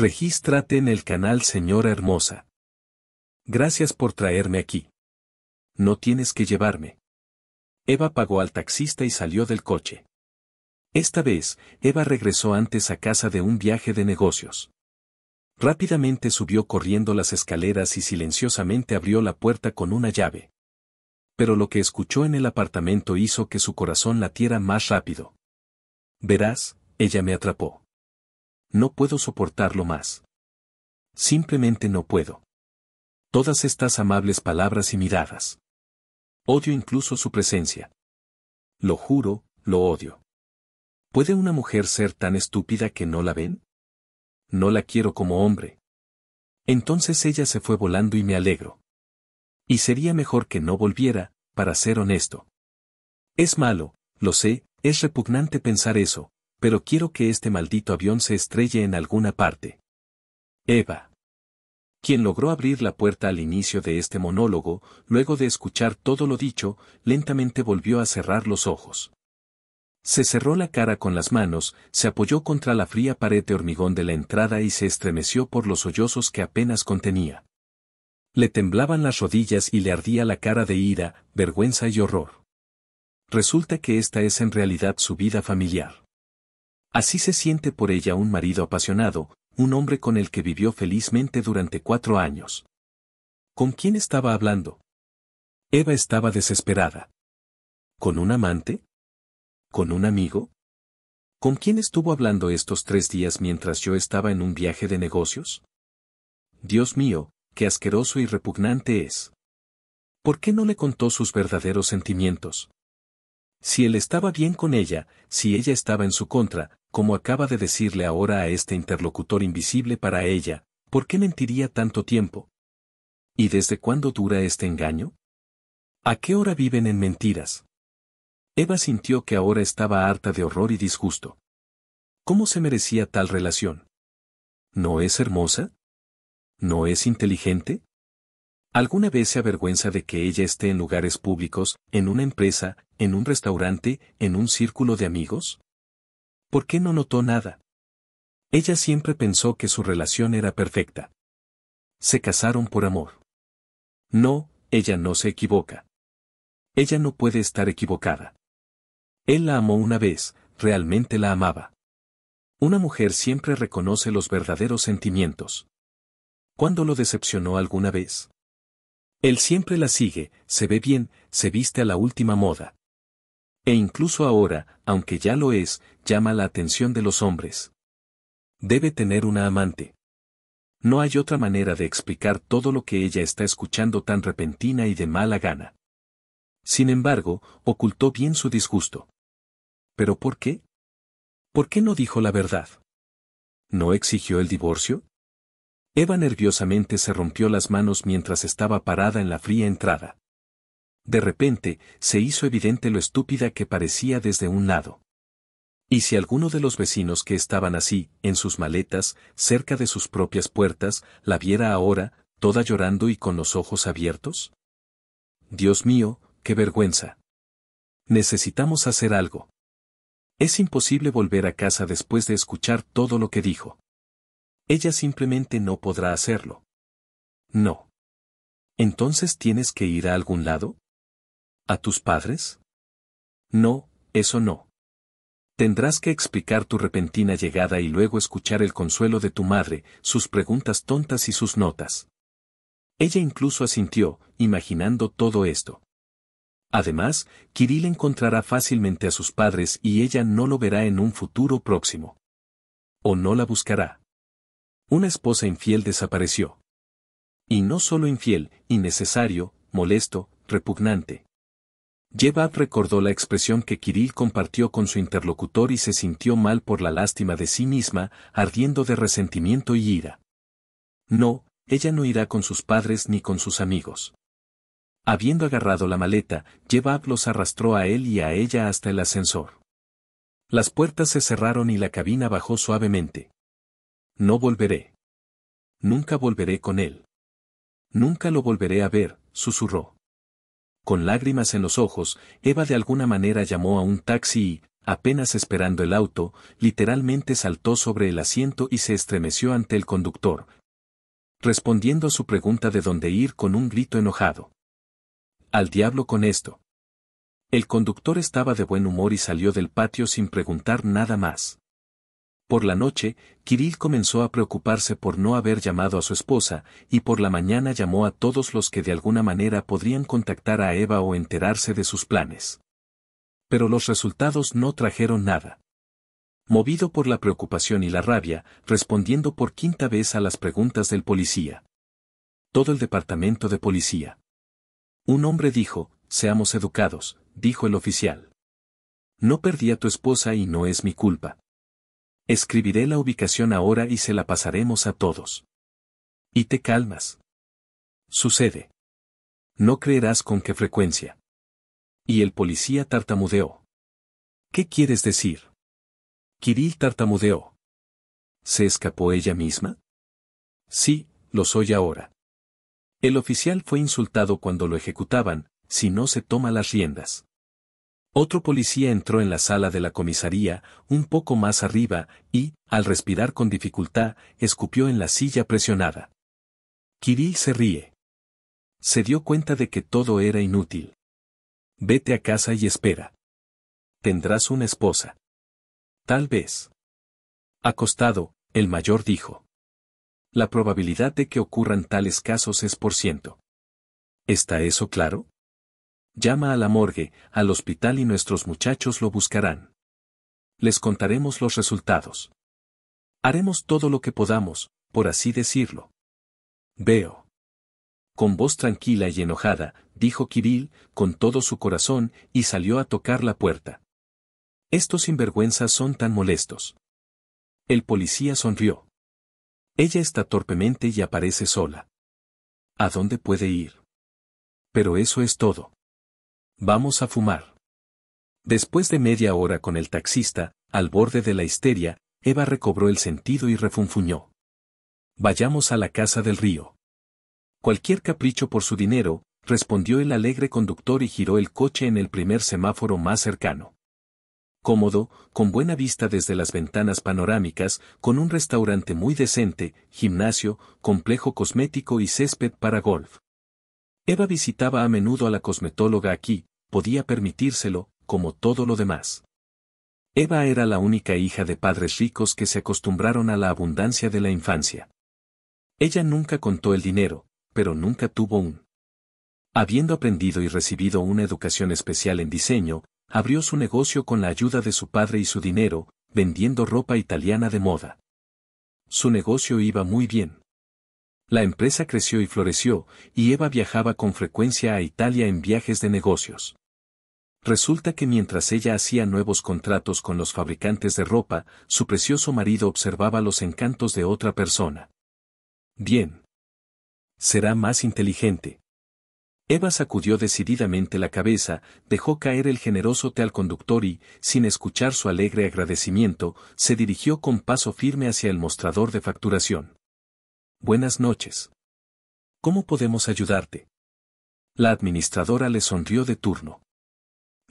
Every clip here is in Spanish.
Regístrate en el canal Señora Hermosa. Gracias por traerme aquí. No tienes que llevarme. Eva pagó al taxista y salió del coche. Esta vez, Eva regresó antes a casa de un viaje de negocios. Rápidamente subió corriendo las escaleras y silenciosamente abrió la puerta con una llave. Pero lo que escuchó en el apartamento hizo que su corazón latiera más rápido. Verás, ella me atrapó no puedo soportarlo más. Simplemente no puedo. Todas estas amables palabras y miradas. Odio incluso su presencia. Lo juro, lo odio. ¿Puede una mujer ser tan estúpida que no la ven? No la quiero como hombre. Entonces ella se fue volando y me alegro. Y sería mejor que no volviera, para ser honesto. Es malo, lo sé, es repugnante pensar eso, pero quiero que este maldito avión se estrelle en alguna parte. Eva. Quien logró abrir la puerta al inicio de este monólogo, luego de escuchar todo lo dicho, lentamente volvió a cerrar los ojos. Se cerró la cara con las manos, se apoyó contra la fría pared de hormigón de la entrada y se estremeció por los sollozos que apenas contenía. Le temblaban las rodillas y le ardía la cara de ira, vergüenza y horror. Resulta que esta es en realidad su vida familiar. Así se siente por ella un marido apasionado, un hombre con el que vivió felizmente durante cuatro años. ¿Con quién estaba hablando? Eva estaba desesperada. ¿Con un amante? ¿Con un amigo? ¿Con quién estuvo hablando estos tres días mientras yo estaba en un viaje de negocios? Dios mío, qué asqueroso y repugnante es. ¿Por qué no le contó sus verdaderos sentimientos? Si él estaba bien con ella, si ella estaba en su contra, como acaba de decirle ahora a este interlocutor invisible para ella, ¿por qué mentiría tanto tiempo? ¿Y desde cuándo dura este engaño? ¿A qué hora viven en mentiras? Eva sintió que ahora estaba harta de horror y disgusto. ¿Cómo se merecía tal relación? ¿No es hermosa? ¿No es inteligente? ¿Alguna vez se avergüenza de que ella esté en lugares públicos, en una empresa, en un restaurante, en un círculo de amigos? ¿Por qué no notó nada? Ella siempre pensó que su relación era perfecta. Se casaron por amor. No, ella no se equivoca. Ella no puede estar equivocada. Él la amó una vez, realmente la amaba. Una mujer siempre reconoce los verdaderos sentimientos. ¿Cuándo lo decepcionó alguna vez? Él siempre la sigue, se ve bien, se viste a la última moda. E incluso ahora, aunque ya lo es, llama la atención de los hombres. Debe tener una amante. No hay otra manera de explicar todo lo que ella está escuchando tan repentina y de mala gana. Sin embargo, ocultó bien su disgusto. ¿Pero por qué? ¿Por qué no dijo la verdad? ¿No exigió el divorcio? Eva nerviosamente se rompió las manos mientras estaba parada en la fría entrada. De repente, se hizo evidente lo estúpida que parecía desde un lado. Y si alguno de los vecinos que estaban así, en sus maletas, cerca de sus propias puertas, la viera ahora, toda llorando y con los ojos abiertos? Dios mío, qué vergüenza. Necesitamos hacer algo. Es imposible volver a casa después de escuchar todo lo que dijo. Ella simplemente no podrá hacerlo. No. Entonces tienes que ir a algún lado? ¿A tus padres? No, eso no. Tendrás que explicar tu repentina llegada y luego escuchar el consuelo de tu madre, sus preguntas tontas y sus notas. Ella incluso asintió, imaginando todo esto. Además, Kirill encontrará fácilmente a sus padres y ella no lo verá en un futuro próximo. O no la buscará. Una esposa infiel desapareció. Y no solo infiel, innecesario, molesto, repugnante. Yevab recordó la expresión que Kirill compartió con su interlocutor y se sintió mal por la lástima de sí misma, ardiendo de resentimiento y ira. No, ella no irá con sus padres ni con sus amigos. Habiendo agarrado la maleta, Jebab los arrastró a él y a ella hasta el ascensor. Las puertas se cerraron y la cabina bajó suavemente. No volveré. Nunca volveré con él. Nunca lo volveré a ver, susurró. Con lágrimas en los ojos, Eva de alguna manera llamó a un taxi y, apenas esperando el auto, literalmente saltó sobre el asiento y se estremeció ante el conductor, respondiendo a su pregunta de dónde ir con un grito enojado. Al diablo con esto. El conductor estaba de buen humor y salió del patio sin preguntar nada más. Por la noche, Kirill comenzó a preocuparse por no haber llamado a su esposa, y por la mañana llamó a todos los que de alguna manera podrían contactar a Eva o enterarse de sus planes. Pero los resultados no trajeron nada. Movido por la preocupación y la rabia, respondiendo por quinta vez a las preguntas del policía. Todo el departamento de policía. Un hombre dijo, seamos educados, dijo el oficial. No perdí a tu esposa y no es mi culpa. Escribiré la ubicación ahora y se la pasaremos a todos. Y te calmas. Sucede. No creerás con qué frecuencia. Y el policía tartamudeó. ¿Qué quieres decir? Kirill tartamudeó. ¿Se escapó ella misma? Sí, lo soy ahora. El oficial fue insultado cuando lo ejecutaban, si no se toma las riendas. Otro policía entró en la sala de la comisaría, un poco más arriba, y, al respirar con dificultad, escupió en la silla presionada. Kirill se ríe. Se dio cuenta de que todo era inútil. Vete a casa y espera. Tendrás una esposa. Tal vez. Acostado, el mayor dijo. La probabilidad de que ocurran tales casos es por ciento. ¿Está eso claro? Llama a la morgue, al hospital y nuestros muchachos lo buscarán. Les contaremos los resultados. Haremos todo lo que podamos, por así decirlo. Veo. Con voz tranquila y enojada, dijo Kirill, con todo su corazón, y salió a tocar la puerta. Estos sinvergüenzas son tan molestos. El policía sonrió. Ella está torpemente y aparece sola. ¿A dónde puede ir? Pero eso es todo. Vamos a fumar. Después de media hora con el taxista, al borde de la histeria, Eva recobró el sentido y refunfuñó. Vayamos a la casa del río. Cualquier capricho por su dinero, respondió el alegre conductor y giró el coche en el primer semáforo más cercano. Cómodo, con buena vista desde las ventanas panorámicas, con un restaurante muy decente, gimnasio, complejo cosmético y césped para golf. Eva visitaba a menudo a la cosmetóloga aquí, podía permitírselo, como todo lo demás. Eva era la única hija de padres ricos que se acostumbraron a la abundancia de la infancia. Ella nunca contó el dinero, pero nunca tuvo un. Habiendo aprendido y recibido una educación especial en diseño, abrió su negocio con la ayuda de su padre y su dinero, vendiendo ropa italiana de moda. Su negocio iba muy bien. La empresa creció y floreció, y Eva viajaba con frecuencia a Italia en viajes de negocios. Resulta que mientras ella hacía nuevos contratos con los fabricantes de ropa, su precioso marido observaba los encantos de otra persona. Bien. Será más inteligente. Eva sacudió decididamente la cabeza, dejó caer el generoso té al conductor y, sin escuchar su alegre agradecimiento, se dirigió con paso firme hacia el mostrador de facturación. Buenas noches. ¿Cómo podemos ayudarte? La administradora le sonrió de turno.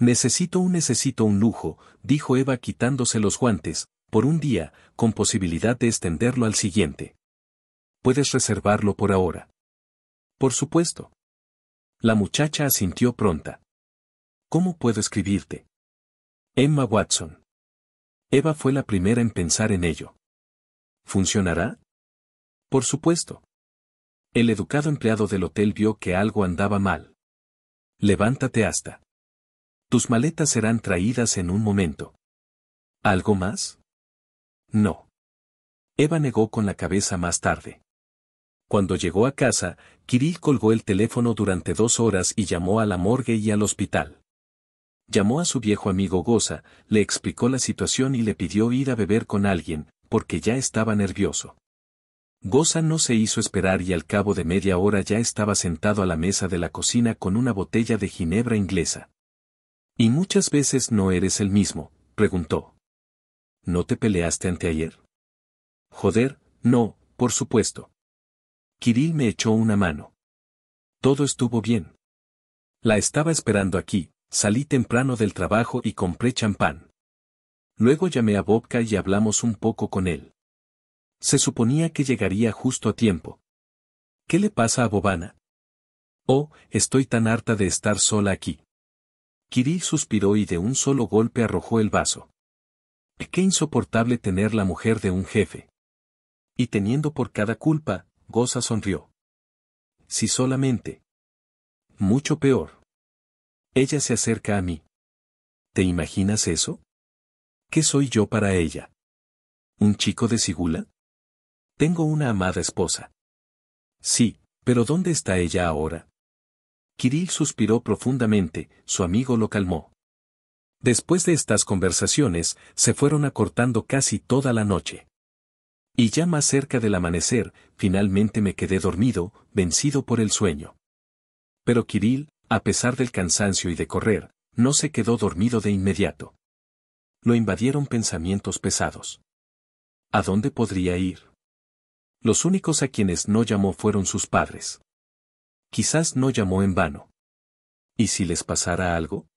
Necesito un necesito un lujo, dijo Eva quitándose los guantes, por un día, con posibilidad de extenderlo al siguiente. Puedes reservarlo por ahora. Por supuesto. La muchacha asintió pronta. ¿Cómo puedo escribirte? Emma Watson. Eva fue la primera en pensar en ello. ¿Funcionará? Por supuesto. El educado empleado del hotel vio que algo andaba mal. Levántate hasta. Tus maletas serán traídas en un momento. ¿Algo más? No. Eva negó con la cabeza más tarde. Cuando llegó a casa, Kirill colgó el teléfono durante dos horas y llamó a la morgue y al hospital. Llamó a su viejo amigo Goza, le explicó la situación y le pidió ir a beber con alguien, porque ya estaba nervioso. Goza no se hizo esperar y al cabo de media hora ya estaba sentado a la mesa de la cocina con una botella de ginebra inglesa. ¿Y muchas veces no eres el mismo? preguntó. ¿No te peleaste anteayer? Joder, no, por supuesto. Kirill me echó una mano. Todo estuvo bien. La estaba esperando aquí, salí temprano del trabajo y compré champán. Luego llamé a Bobka y hablamos un poco con él. Se suponía que llegaría justo a tiempo. ¿Qué le pasa a Bobana? Oh, estoy tan harta de estar sola aquí. Kirill suspiró y de un solo golpe arrojó el vaso. Qué insoportable tener la mujer de un jefe. Y teniendo por cada culpa, Goza sonrió. Si solamente. Mucho peor. Ella se acerca a mí. ¿Te imaginas eso? ¿Qué soy yo para ella? ¿Un chico de Sigula? Tengo una amada esposa. Sí, pero ¿dónde está ella ahora? Kirill suspiró profundamente, su amigo lo calmó. Después de estas conversaciones, se fueron acortando casi toda la noche. Y ya más cerca del amanecer, finalmente me quedé dormido, vencido por el sueño. Pero Kirill, a pesar del cansancio y de correr, no se quedó dormido de inmediato. Lo invadieron pensamientos pesados. ¿A dónde podría ir? Los únicos a quienes no llamó fueron sus padres. Quizás no llamó en vano. ¿Y si les pasara algo?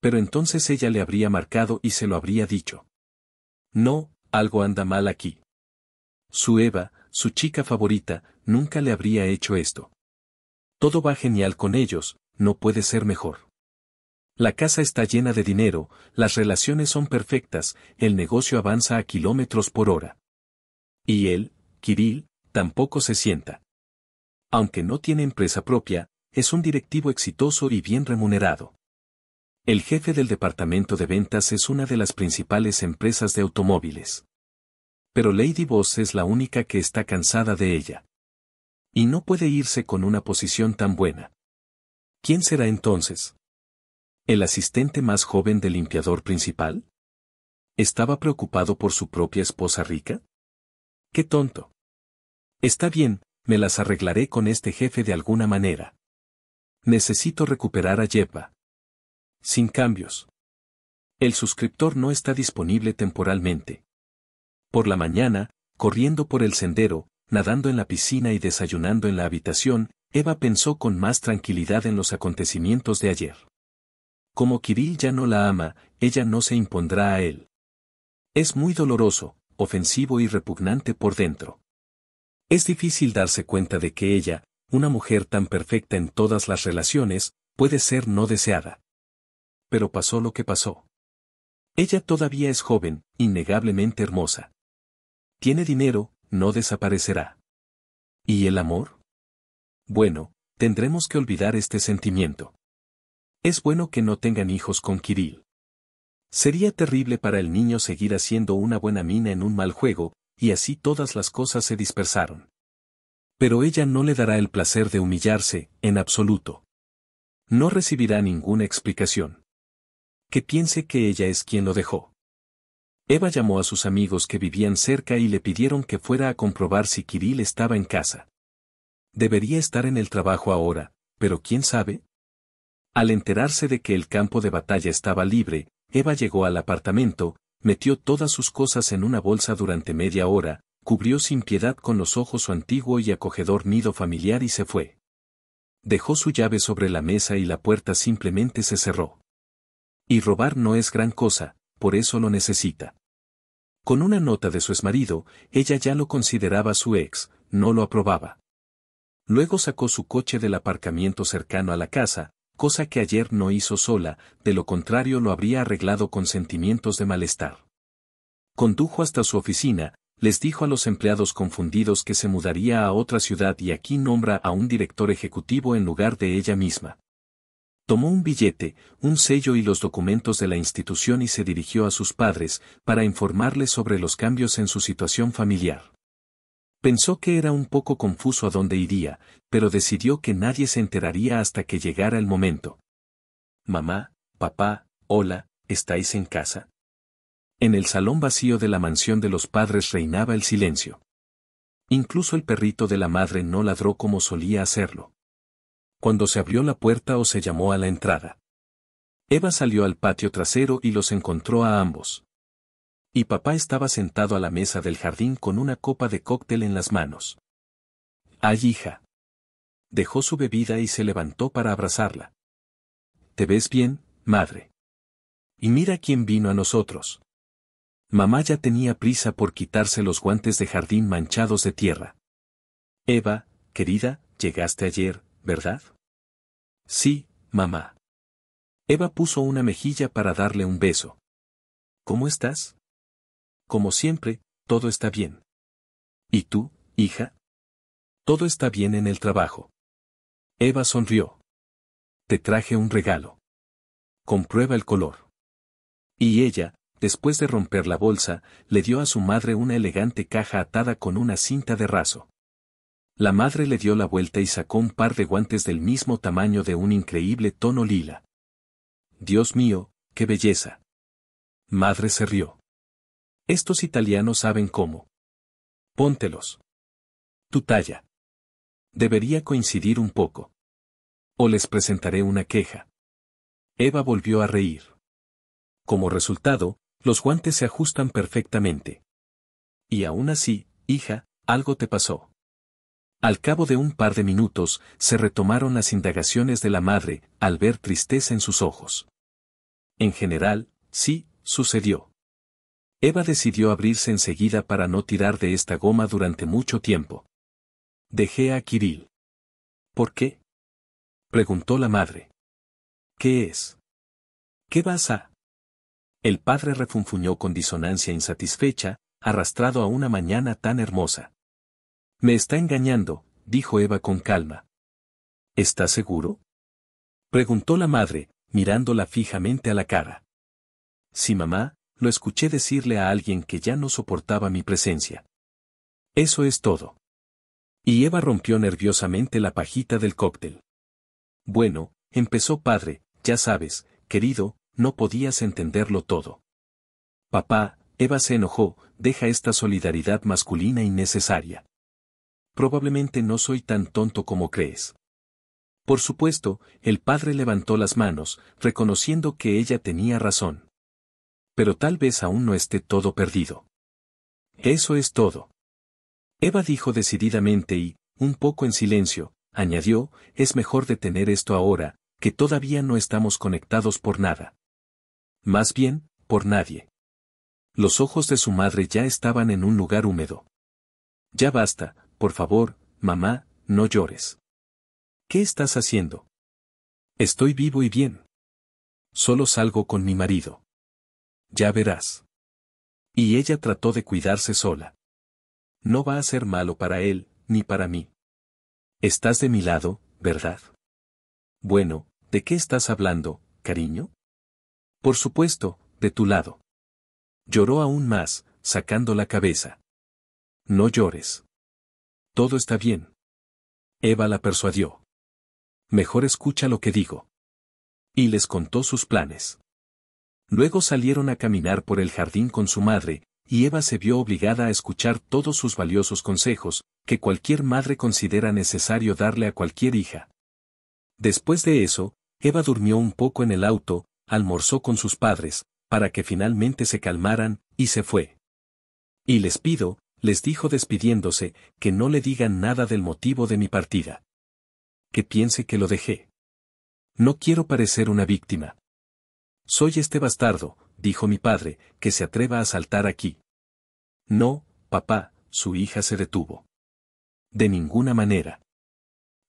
Pero entonces ella le habría marcado y se lo habría dicho. No, algo anda mal aquí. Su Eva, su chica favorita, nunca le habría hecho esto. Todo va genial con ellos, no puede ser mejor. La casa está llena de dinero, las relaciones son perfectas, el negocio avanza a kilómetros por hora. Y él, Kirill, tampoco se sienta aunque no tiene empresa propia, es un directivo exitoso y bien remunerado. El jefe del departamento de ventas es una de las principales empresas de automóviles. Pero Lady Boss es la única que está cansada de ella. Y no puede irse con una posición tan buena. ¿Quién será entonces? ¿El asistente más joven del limpiador principal? ¿Estaba preocupado por su propia esposa rica? ¡Qué tonto! Está bien, me las arreglaré con este jefe de alguna manera. Necesito recuperar a Yepa. Sin cambios. El suscriptor no está disponible temporalmente. Por la mañana, corriendo por el sendero, nadando en la piscina y desayunando en la habitación, Eva pensó con más tranquilidad en los acontecimientos de ayer. Como Kirill ya no la ama, ella no se impondrá a él. Es muy doloroso, ofensivo y repugnante por dentro. Es difícil darse cuenta de que ella, una mujer tan perfecta en todas las relaciones, puede ser no deseada. Pero pasó lo que pasó. Ella todavía es joven, innegablemente hermosa. Tiene dinero, no desaparecerá. ¿Y el amor? Bueno, tendremos que olvidar este sentimiento. Es bueno que no tengan hijos con Kirill. Sería terrible para el niño seguir haciendo una buena mina en un mal juego, y así todas las cosas se dispersaron. Pero ella no le dará el placer de humillarse, en absoluto. No recibirá ninguna explicación. Que piense que ella es quien lo dejó. Eva llamó a sus amigos que vivían cerca y le pidieron que fuera a comprobar si Kirill estaba en casa. Debería estar en el trabajo ahora, pero quién sabe. Al enterarse de que el campo de batalla estaba libre, Eva llegó al apartamento, metió todas sus cosas en una bolsa durante media hora, cubrió sin piedad con los ojos su antiguo y acogedor nido familiar y se fue. Dejó su llave sobre la mesa y la puerta simplemente se cerró. Y robar no es gran cosa, por eso lo necesita. Con una nota de su exmarido, ella ya lo consideraba su ex, no lo aprobaba. Luego sacó su coche del aparcamiento cercano a la casa, cosa que ayer no hizo sola, de lo contrario lo habría arreglado con sentimientos de malestar. Condujo hasta su oficina, les dijo a los empleados confundidos que se mudaría a otra ciudad y aquí nombra a un director ejecutivo en lugar de ella misma. Tomó un billete, un sello y los documentos de la institución y se dirigió a sus padres, para informarles sobre los cambios en su situación familiar. Pensó que era un poco confuso a dónde iría, pero decidió que nadie se enteraría hasta que llegara el momento. Mamá, papá, hola, ¿estáis en casa? En el salón vacío de la mansión de los padres reinaba el silencio. Incluso el perrito de la madre no ladró como solía hacerlo. Cuando se abrió la puerta o se llamó a la entrada. Eva salió al patio trasero y los encontró a ambos. Y papá estaba sentado a la mesa del jardín con una copa de cóctel en las manos. ¡Ay, hija! Dejó su bebida y se levantó para abrazarla. ¿Te ves bien, madre? Y mira quién vino a nosotros. Mamá ya tenía prisa por quitarse los guantes de jardín manchados de tierra. Eva, querida, llegaste ayer, ¿verdad? Sí, mamá. Eva puso una mejilla para darle un beso. ¿Cómo estás? como siempre, todo está bien. ¿Y tú, hija? Todo está bien en el trabajo. Eva sonrió. Te traje un regalo. Comprueba el color. Y ella, después de romper la bolsa, le dio a su madre una elegante caja atada con una cinta de raso. La madre le dio la vuelta y sacó un par de guantes del mismo tamaño de un increíble tono lila. Dios mío, qué belleza. Madre se rió. Estos italianos saben cómo. Póntelos. Tu talla. Debería coincidir un poco. O les presentaré una queja. Eva volvió a reír. Como resultado, los guantes se ajustan perfectamente. Y aún así, hija, algo te pasó. Al cabo de un par de minutos, se retomaron las indagaciones de la madre, al ver tristeza en sus ojos. En general, sí, sucedió. Eva decidió abrirse enseguida para no tirar de esta goma durante mucho tiempo. Dejé a Kirill. ¿Por qué? preguntó la madre. ¿Qué es? ¿Qué vas a? El padre refunfuñó con disonancia insatisfecha, arrastrado a una mañana tan hermosa. Me está engañando, dijo Eva con calma. ¿Estás seguro? preguntó la madre, mirándola fijamente a la cara. Sí, mamá, lo escuché decirle a alguien que ya no soportaba mi presencia. Eso es todo. Y Eva rompió nerviosamente la pajita del cóctel. Bueno, empezó padre, ya sabes, querido, no podías entenderlo todo. Papá, Eva se enojó, deja esta solidaridad masculina innecesaria. Probablemente no soy tan tonto como crees. Por supuesto, el padre levantó las manos, reconociendo que ella tenía razón pero tal vez aún no esté todo perdido. Eso es todo. Eva dijo decididamente y, un poco en silencio, añadió, es mejor detener esto ahora, que todavía no estamos conectados por nada. Más bien, por nadie. Los ojos de su madre ya estaban en un lugar húmedo. Ya basta, por favor, mamá, no llores. ¿Qué estás haciendo? Estoy vivo y bien. Solo salgo con mi marido ya verás. Y ella trató de cuidarse sola. No va a ser malo para él, ni para mí. Estás de mi lado, ¿verdad? Bueno, ¿de qué estás hablando, cariño? Por supuesto, de tu lado. Lloró aún más, sacando la cabeza. No llores. Todo está bien. Eva la persuadió. Mejor escucha lo que digo. Y les contó sus planes. Luego salieron a caminar por el jardín con su madre, y Eva se vio obligada a escuchar todos sus valiosos consejos, que cualquier madre considera necesario darle a cualquier hija. Después de eso, Eva durmió un poco en el auto, almorzó con sus padres, para que finalmente se calmaran, y se fue. Y les pido, les dijo despidiéndose, que no le digan nada del motivo de mi partida. Que piense que lo dejé. No quiero parecer una víctima. Soy este bastardo, dijo mi padre, que se atreva a saltar aquí. No, papá, su hija se detuvo. De ninguna manera.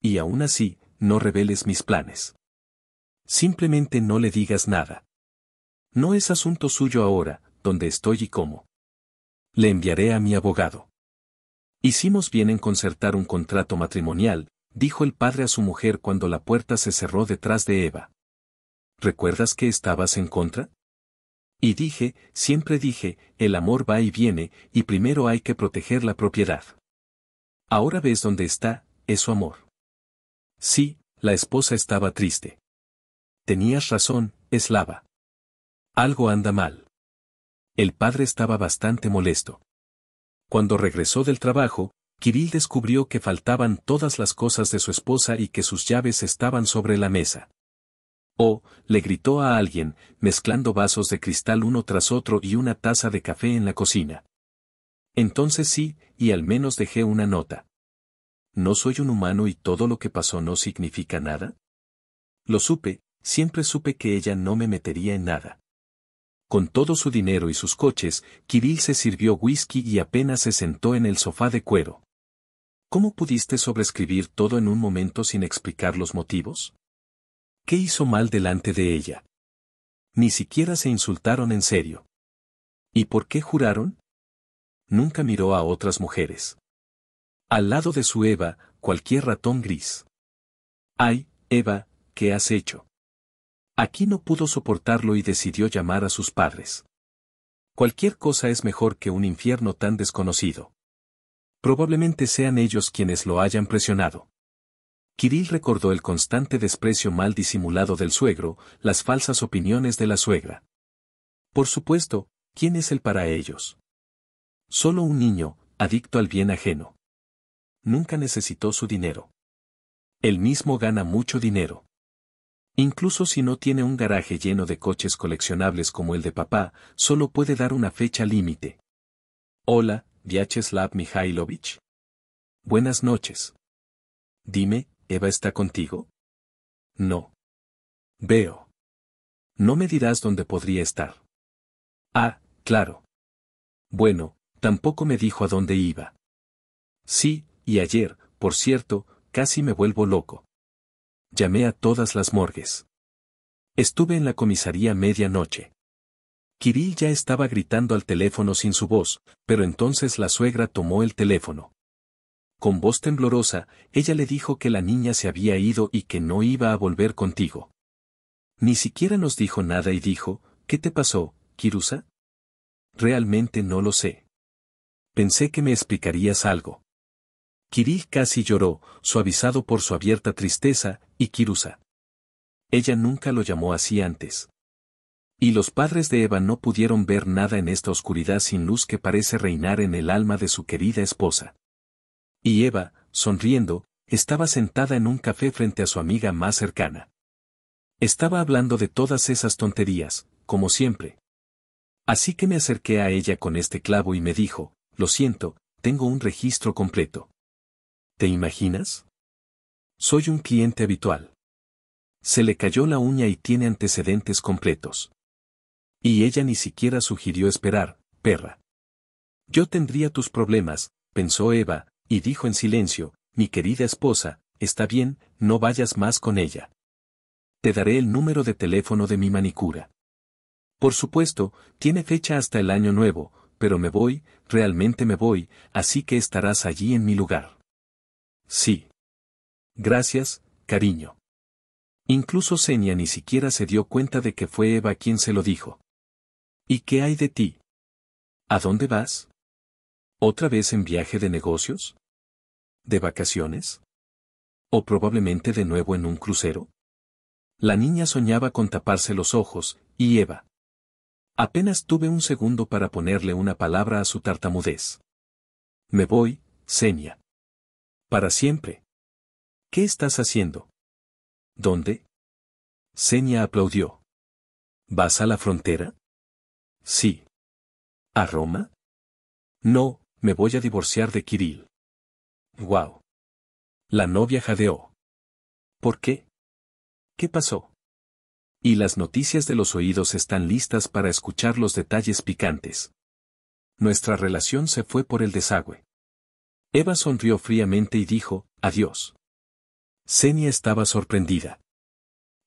Y aún así, no reveles mis planes. Simplemente no le digas nada. No es asunto suyo ahora, donde estoy y cómo. Le enviaré a mi abogado. Hicimos bien en concertar un contrato matrimonial, dijo el padre a su mujer cuando la puerta se cerró detrás de Eva. ¿recuerdas que estabas en contra? Y dije, siempre dije, el amor va y viene, y primero hay que proteger la propiedad. Ahora ves dónde está, es su amor. Sí, la esposa estaba triste. Tenías razón, Eslava. Algo anda mal. El padre estaba bastante molesto. Cuando regresó del trabajo, Kirill descubrió que faltaban todas las cosas de su esposa y que sus llaves estaban sobre la mesa. Oh, le gritó a alguien, mezclando vasos de cristal uno tras otro y una taza de café en la cocina. Entonces sí, y al menos dejé una nota. ¿No soy un humano y todo lo que pasó no significa nada? Lo supe, siempre supe que ella no me metería en nada. Con todo su dinero y sus coches, Kirill se sirvió whisky y apenas se sentó en el sofá de cuero. ¿Cómo pudiste sobrescribir todo en un momento sin explicar los motivos? ¿Qué hizo mal delante de ella? Ni siquiera se insultaron en serio. ¿Y por qué juraron? Nunca miró a otras mujeres. Al lado de su Eva, cualquier ratón gris. Ay, Eva, ¿qué has hecho? Aquí no pudo soportarlo y decidió llamar a sus padres. Cualquier cosa es mejor que un infierno tan desconocido. Probablemente sean ellos quienes lo hayan presionado. Kirill recordó el constante desprecio mal disimulado del suegro, las falsas opiniones de la suegra. Por supuesto, ¿quién es él para ellos? Solo un niño, adicto al bien ajeno. Nunca necesitó su dinero. Él mismo gana mucho dinero. Incluso si no tiene un garaje lleno de coches coleccionables como el de papá, solo puede dar una fecha límite. Hola, Vyacheslav Mikhailovich. Buenas noches. Dime, ¿Eva está contigo? No. Veo. No me dirás dónde podría estar. Ah, claro. Bueno, tampoco me dijo a dónde iba. Sí, y ayer, por cierto, casi me vuelvo loco. Llamé a todas las morgues. Estuve en la comisaría media noche. Kirill ya estaba gritando al teléfono sin su voz, pero entonces la suegra tomó el teléfono con voz temblorosa, ella le dijo que la niña se había ido y que no iba a volver contigo. Ni siquiera nos dijo nada y dijo, ¿qué te pasó, Kirusa? Realmente no lo sé. Pensé que me explicarías algo. Kirill casi lloró, suavizado por su abierta tristeza, y Kirusa. Ella nunca lo llamó así antes. Y los padres de Eva no pudieron ver nada en esta oscuridad sin luz que parece reinar en el alma de su querida esposa. Y Eva, sonriendo, estaba sentada en un café frente a su amiga más cercana. Estaba hablando de todas esas tonterías, como siempre. Así que me acerqué a ella con este clavo y me dijo, lo siento, tengo un registro completo. ¿Te imaginas? Soy un cliente habitual. Se le cayó la uña y tiene antecedentes completos. Y ella ni siquiera sugirió esperar, perra. Yo tendría tus problemas, pensó Eva, y dijo en silencio, mi querida esposa, está bien, no vayas más con ella. Te daré el número de teléfono de mi manicura. Por supuesto, tiene fecha hasta el año nuevo, pero me voy, realmente me voy, así que estarás allí en mi lugar. Sí. Gracias, cariño. Incluso Senia ni siquiera se dio cuenta de que fue Eva quien se lo dijo. ¿Y qué hay de ti? ¿A dónde vas? ¿Otra vez en viaje de negocios? ¿De vacaciones? ¿O probablemente de nuevo en un crucero? La niña soñaba con taparse los ojos, y Eva. Apenas tuve un segundo para ponerle una palabra a su tartamudez. Me voy, Senia. Para siempre. ¿Qué estás haciendo? ¿Dónde? Senia aplaudió. ¿Vas a la frontera? Sí. ¿A Roma? No, me voy a divorciar de Kirill. Wow. La novia jadeó. ¿Por qué? ¿Qué pasó? Y las noticias de los oídos están listas para escuchar los detalles picantes. Nuestra relación se fue por el desagüe. Eva sonrió fríamente y dijo, adiós. Senia estaba sorprendida.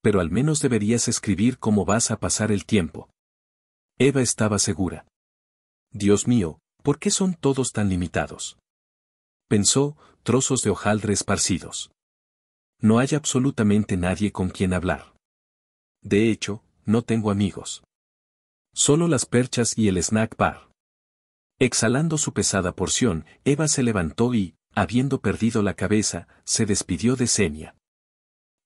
Pero al menos deberías escribir cómo vas a pasar el tiempo. Eva estaba segura. Dios mío, ¿Por qué son todos tan limitados? Pensó, trozos de hojaldre esparcidos. No hay absolutamente nadie con quien hablar. De hecho, no tengo amigos. Solo las perchas y el snack bar. Exhalando su pesada porción, Eva se levantó y, habiendo perdido la cabeza, se despidió de seña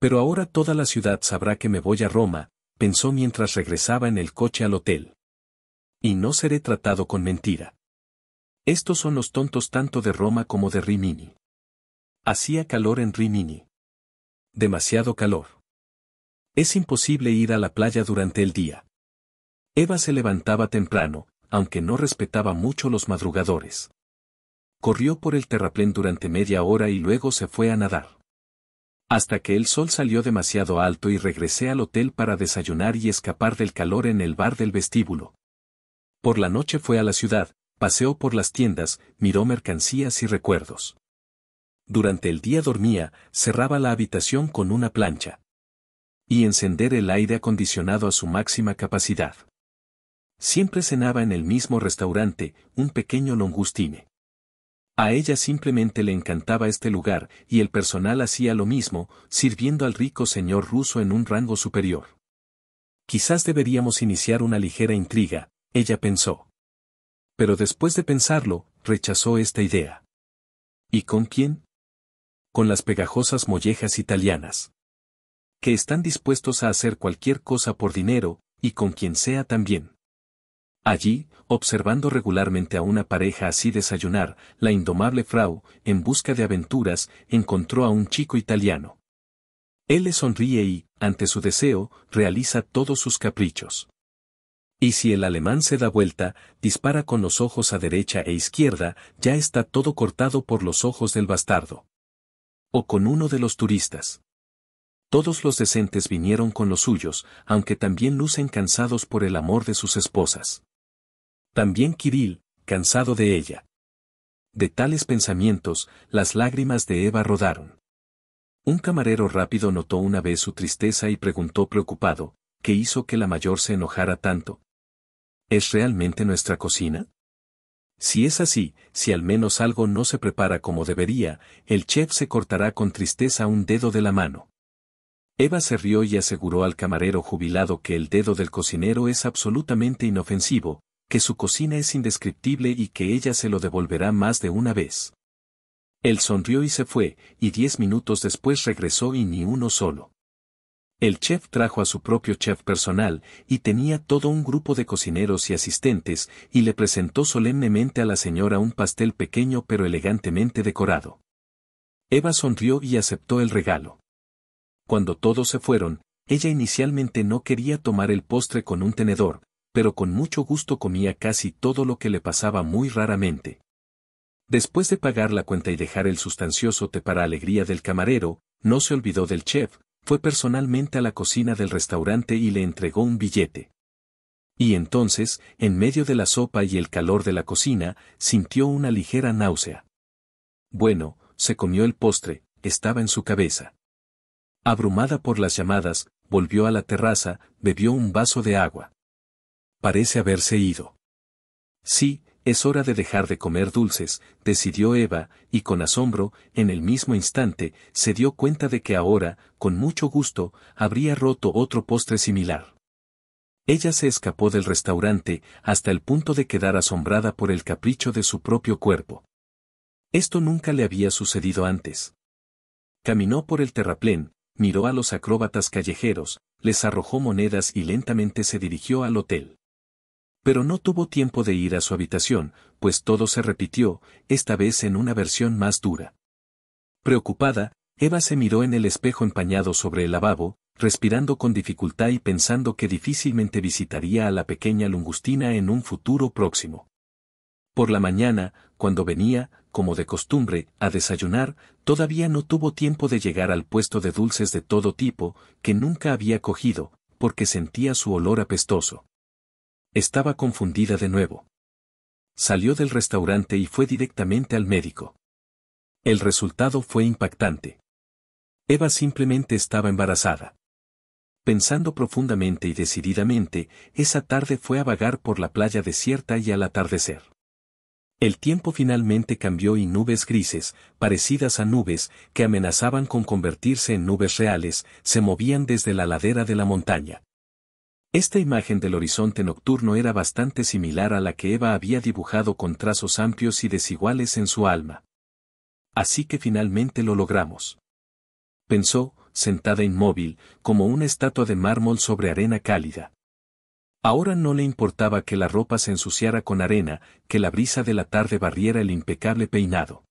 Pero ahora toda la ciudad sabrá que me voy a Roma, pensó mientras regresaba en el coche al hotel. Y no seré tratado con mentira. Estos son los tontos tanto de Roma como de Rimini. Hacía calor en Rimini. Demasiado calor. Es imposible ir a la playa durante el día. Eva se levantaba temprano, aunque no respetaba mucho los madrugadores. Corrió por el terraplén durante media hora y luego se fue a nadar. Hasta que el sol salió demasiado alto y regresé al hotel para desayunar y escapar del calor en el bar del vestíbulo. Por la noche fue a la ciudad, Paseó por las tiendas, miró mercancías y recuerdos. Durante el día dormía, cerraba la habitación con una plancha. Y encender el aire acondicionado a su máxima capacidad. Siempre cenaba en el mismo restaurante, un pequeño longustine. A ella simplemente le encantaba este lugar, y el personal hacía lo mismo, sirviendo al rico señor ruso en un rango superior. Quizás deberíamos iniciar una ligera intriga, ella pensó pero después de pensarlo, rechazó esta idea. ¿Y con quién? Con las pegajosas mollejas italianas. Que están dispuestos a hacer cualquier cosa por dinero, y con quien sea también. Allí, observando regularmente a una pareja así desayunar, la indomable Frau, en busca de aventuras, encontró a un chico italiano. Él le sonríe y, ante su deseo, realiza todos sus caprichos. Y si el alemán se da vuelta, dispara con los ojos a derecha e izquierda, ya está todo cortado por los ojos del bastardo. O con uno de los turistas. Todos los decentes vinieron con los suyos, aunque también lucen cansados por el amor de sus esposas. También Kirill, cansado de ella. De tales pensamientos, las lágrimas de Eva rodaron. Un camarero rápido notó una vez su tristeza y preguntó preocupado, ¿qué hizo que la mayor se enojara tanto? ¿Es realmente nuestra cocina? Si es así, si al menos algo no se prepara como debería, el chef se cortará con tristeza un dedo de la mano. Eva se rió y aseguró al camarero jubilado que el dedo del cocinero es absolutamente inofensivo, que su cocina es indescriptible y que ella se lo devolverá más de una vez. Él sonrió y se fue, y diez minutos después regresó y ni uno solo. El chef trajo a su propio chef personal y tenía todo un grupo de cocineros y asistentes y le presentó solemnemente a la señora un pastel pequeño pero elegantemente decorado. Eva sonrió y aceptó el regalo. Cuando todos se fueron, ella inicialmente no quería tomar el postre con un tenedor, pero con mucho gusto comía casi todo lo que le pasaba muy raramente. Después de pagar la cuenta y dejar el sustancioso té para alegría del camarero, no se olvidó del chef, fue personalmente a la cocina del restaurante y le entregó un billete. Y entonces, en medio de la sopa y el calor de la cocina, sintió una ligera náusea. Bueno, se comió el postre, estaba en su cabeza. Abrumada por las llamadas, volvió a la terraza, bebió un vaso de agua. Parece haberse ido. Sí, es hora de dejar de comer dulces, decidió Eva, y con asombro, en el mismo instante, se dio cuenta de que ahora, con mucho gusto, habría roto otro postre similar. Ella se escapó del restaurante, hasta el punto de quedar asombrada por el capricho de su propio cuerpo. Esto nunca le había sucedido antes. Caminó por el terraplén, miró a los acróbatas callejeros, les arrojó monedas y lentamente se dirigió al hotel. Pero no tuvo tiempo de ir a su habitación, pues todo se repitió, esta vez en una versión más dura. Preocupada, Eva se miró en el espejo empañado sobre el lavabo, respirando con dificultad y pensando que difícilmente visitaría a la pequeña Lungustina en un futuro próximo. Por la mañana, cuando venía, como de costumbre, a desayunar, todavía no tuvo tiempo de llegar al puesto de dulces de todo tipo, que nunca había cogido, porque sentía su olor apestoso. Estaba confundida de nuevo. Salió del restaurante y fue directamente al médico. El resultado fue impactante. Eva simplemente estaba embarazada. Pensando profundamente y decididamente, esa tarde fue a vagar por la playa desierta y al atardecer. El tiempo finalmente cambió y nubes grises, parecidas a nubes, que amenazaban con convertirse en nubes reales, se movían desde la ladera de la montaña. Esta imagen del horizonte nocturno era bastante similar a la que Eva había dibujado con trazos amplios y desiguales en su alma. Así que finalmente lo logramos. Pensó, sentada inmóvil, como una estatua de mármol sobre arena cálida. Ahora no le importaba que la ropa se ensuciara con arena, que la brisa de la tarde barriera el impecable peinado.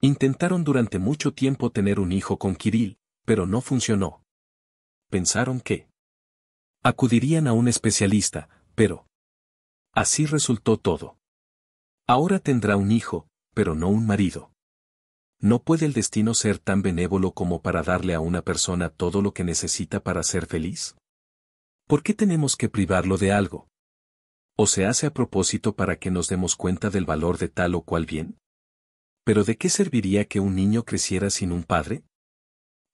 Intentaron durante mucho tiempo tener un hijo con Kirill, pero no funcionó. Pensaron que Acudirían a un especialista, pero... Así resultó todo. Ahora tendrá un hijo, pero no un marido. No puede el destino ser tan benévolo como para darle a una persona todo lo que necesita para ser feliz. ¿Por qué tenemos que privarlo de algo? ¿O se hace a propósito para que nos demos cuenta del valor de tal o cual bien? ¿Pero de qué serviría que un niño creciera sin un padre?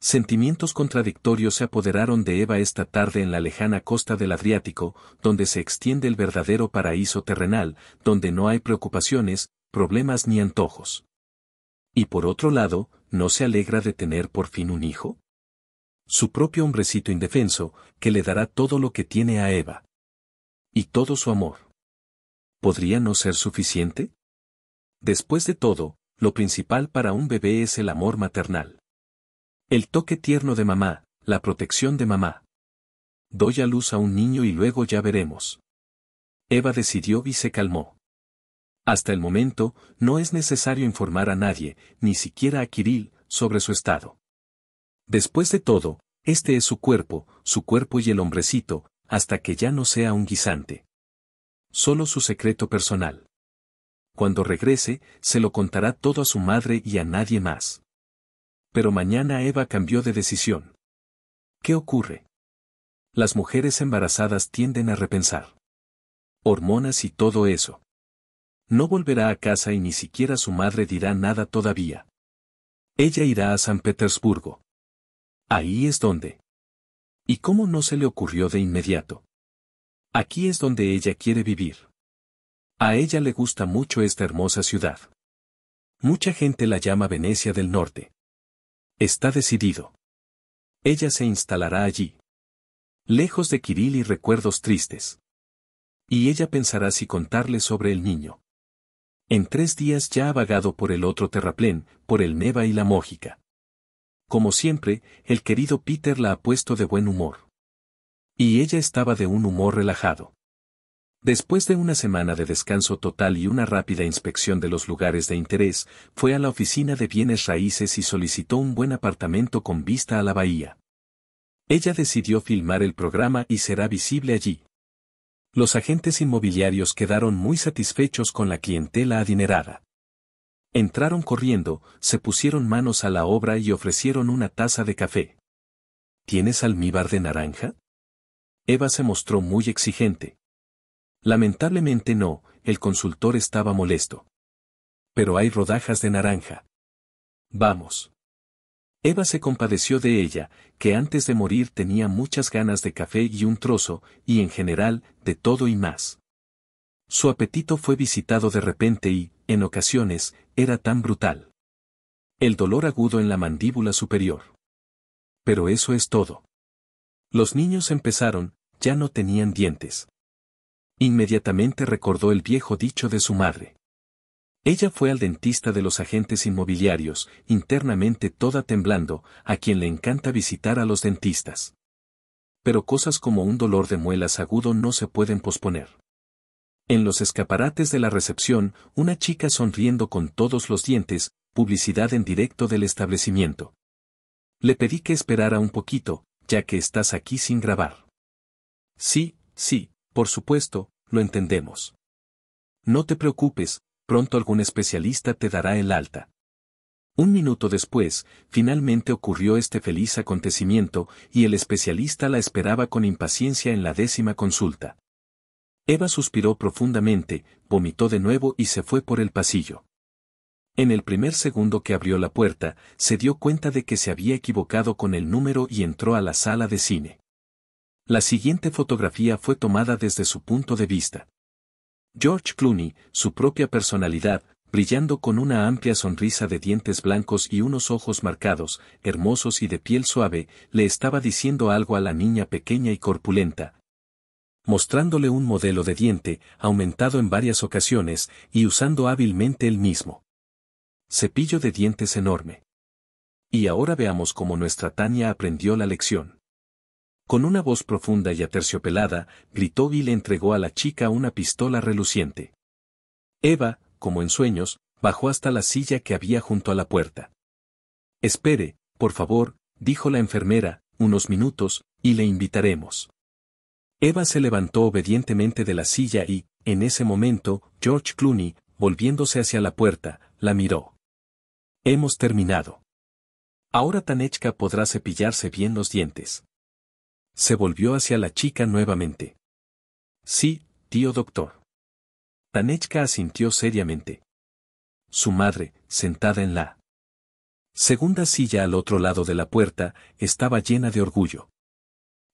Sentimientos contradictorios se apoderaron de Eva esta tarde en la lejana costa del Adriático, donde se extiende el verdadero paraíso terrenal, donde no hay preocupaciones, problemas ni antojos. Y por otro lado, ¿no se alegra de tener por fin un hijo? Su propio hombrecito indefenso, que le dará todo lo que tiene a Eva. Y todo su amor. ¿Podría no ser suficiente? Después de todo, lo principal para un bebé es el amor maternal. El toque tierno de mamá, la protección de mamá. Doy a luz a un niño y luego ya veremos. Eva decidió y se calmó. Hasta el momento, no es necesario informar a nadie, ni siquiera a Kirill, sobre su estado. Después de todo, este es su cuerpo, su cuerpo y el hombrecito, hasta que ya no sea un guisante. Solo su secreto personal. Cuando regrese, se lo contará todo a su madre y a nadie más pero mañana Eva cambió de decisión. ¿Qué ocurre? Las mujeres embarazadas tienden a repensar. Hormonas y todo eso. No volverá a casa y ni siquiera su madre dirá nada todavía. Ella irá a San Petersburgo. Ahí es donde. ¿Y cómo no se le ocurrió de inmediato? Aquí es donde ella quiere vivir. A ella le gusta mucho esta hermosa ciudad. Mucha gente la llama Venecia del Norte. Está decidido. Ella se instalará allí. Lejos de Kirill y recuerdos tristes. Y ella pensará si contarle sobre el niño. En tres días ya ha vagado por el otro terraplén, por el Neva y la Mójica. Como siempre, el querido Peter la ha puesto de buen humor. Y ella estaba de un humor relajado. Después de una semana de descanso total y una rápida inspección de los lugares de interés, fue a la oficina de bienes raíces y solicitó un buen apartamento con vista a la bahía. Ella decidió filmar el programa y será visible allí. Los agentes inmobiliarios quedaron muy satisfechos con la clientela adinerada. Entraron corriendo, se pusieron manos a la obra y ofrecieron una taza de café. ¿Tienes almíbar de naranja? Eva se mostró muy exigente. Lamentablemente no, el consultor estaba molesto. Pero hay rodajas de naranja. Vamos. Eva se compadeció de ella, que antes de morir tenía muchas ganas de café y un trozo, y en general, de todo y más. Su apetito fue visitado de repente y, en ocasiones, era tan brutal. El dolor agudo en la mandíbula superior. Pero eso es todo. Los niños empezaron, ya no tenían dientes. Inmediatamente recordó el viejo dicho de su madre. Ella fue al dentista de los agentes inmobiliarios, internamente toda temblando, a quien le encanta visitar a los dentistas. Pero cosas como un dolor de muelas agudo no se pueden posponer. En los escaparates de la recepción, una chica sonriendo con todos los dientes, publicidad en directo del establecimiento. Le pedí que esperara un poquito, ya que estás aquí sin grabar. Sí, sí, por supuesto, lo entendemos. No te preocupes, pronto algún especialista te dará el alta. Un minuto después, finalmente ocurrió este feliz acontecimiento y el especialista la esperaba con impaciencia en la décima consulta. Eva suspiró profundamente, vomitó de nuevo y se fue por el pasillo. En el primer segundo que abrió la puerta, se dio cuenta de que se había equivocado con el número y entró a la sala de cine. La siguiente fotografía fue tomada desde su punto de vista. George Clooney, su propia personalidad, brillando con una amplia sonrisa de dientes blancos y unos ojos marcados, hermosos y de piel suave, le estaba diciendo algo a la niña pequeña y corpulenta, mostrándole un modelo de diente, aumentado en varias ocasiones, y usando hábilmente el mismo. Cepillo de dientes enorme. Y ahora veamos cómo nuestra Tania aprendió la lección. Con una voz profunda y aterciopelada, gritó y le entregó a la chica una pistola reluciente. Eva, como en sueños, bajó hasta la silla que había junto a la puerta. Espere, por favor, dijo la enfermera, unos minutos, y le invitaremos. Eva se levantó obedientemente de la silla y, en ese momento, George Clooney, volviéndose hacia la puerta, la miró. Hemos terminado. Ahora Tanechka podrá cepillarse bien los dientes. Se volvió hacia la chica nuevamente. Sí, tío doctor. Tanechka asintió seriamente. Su madre, sentada en la segunda silla al otro lado de la puerta, estaba llena de orgullo.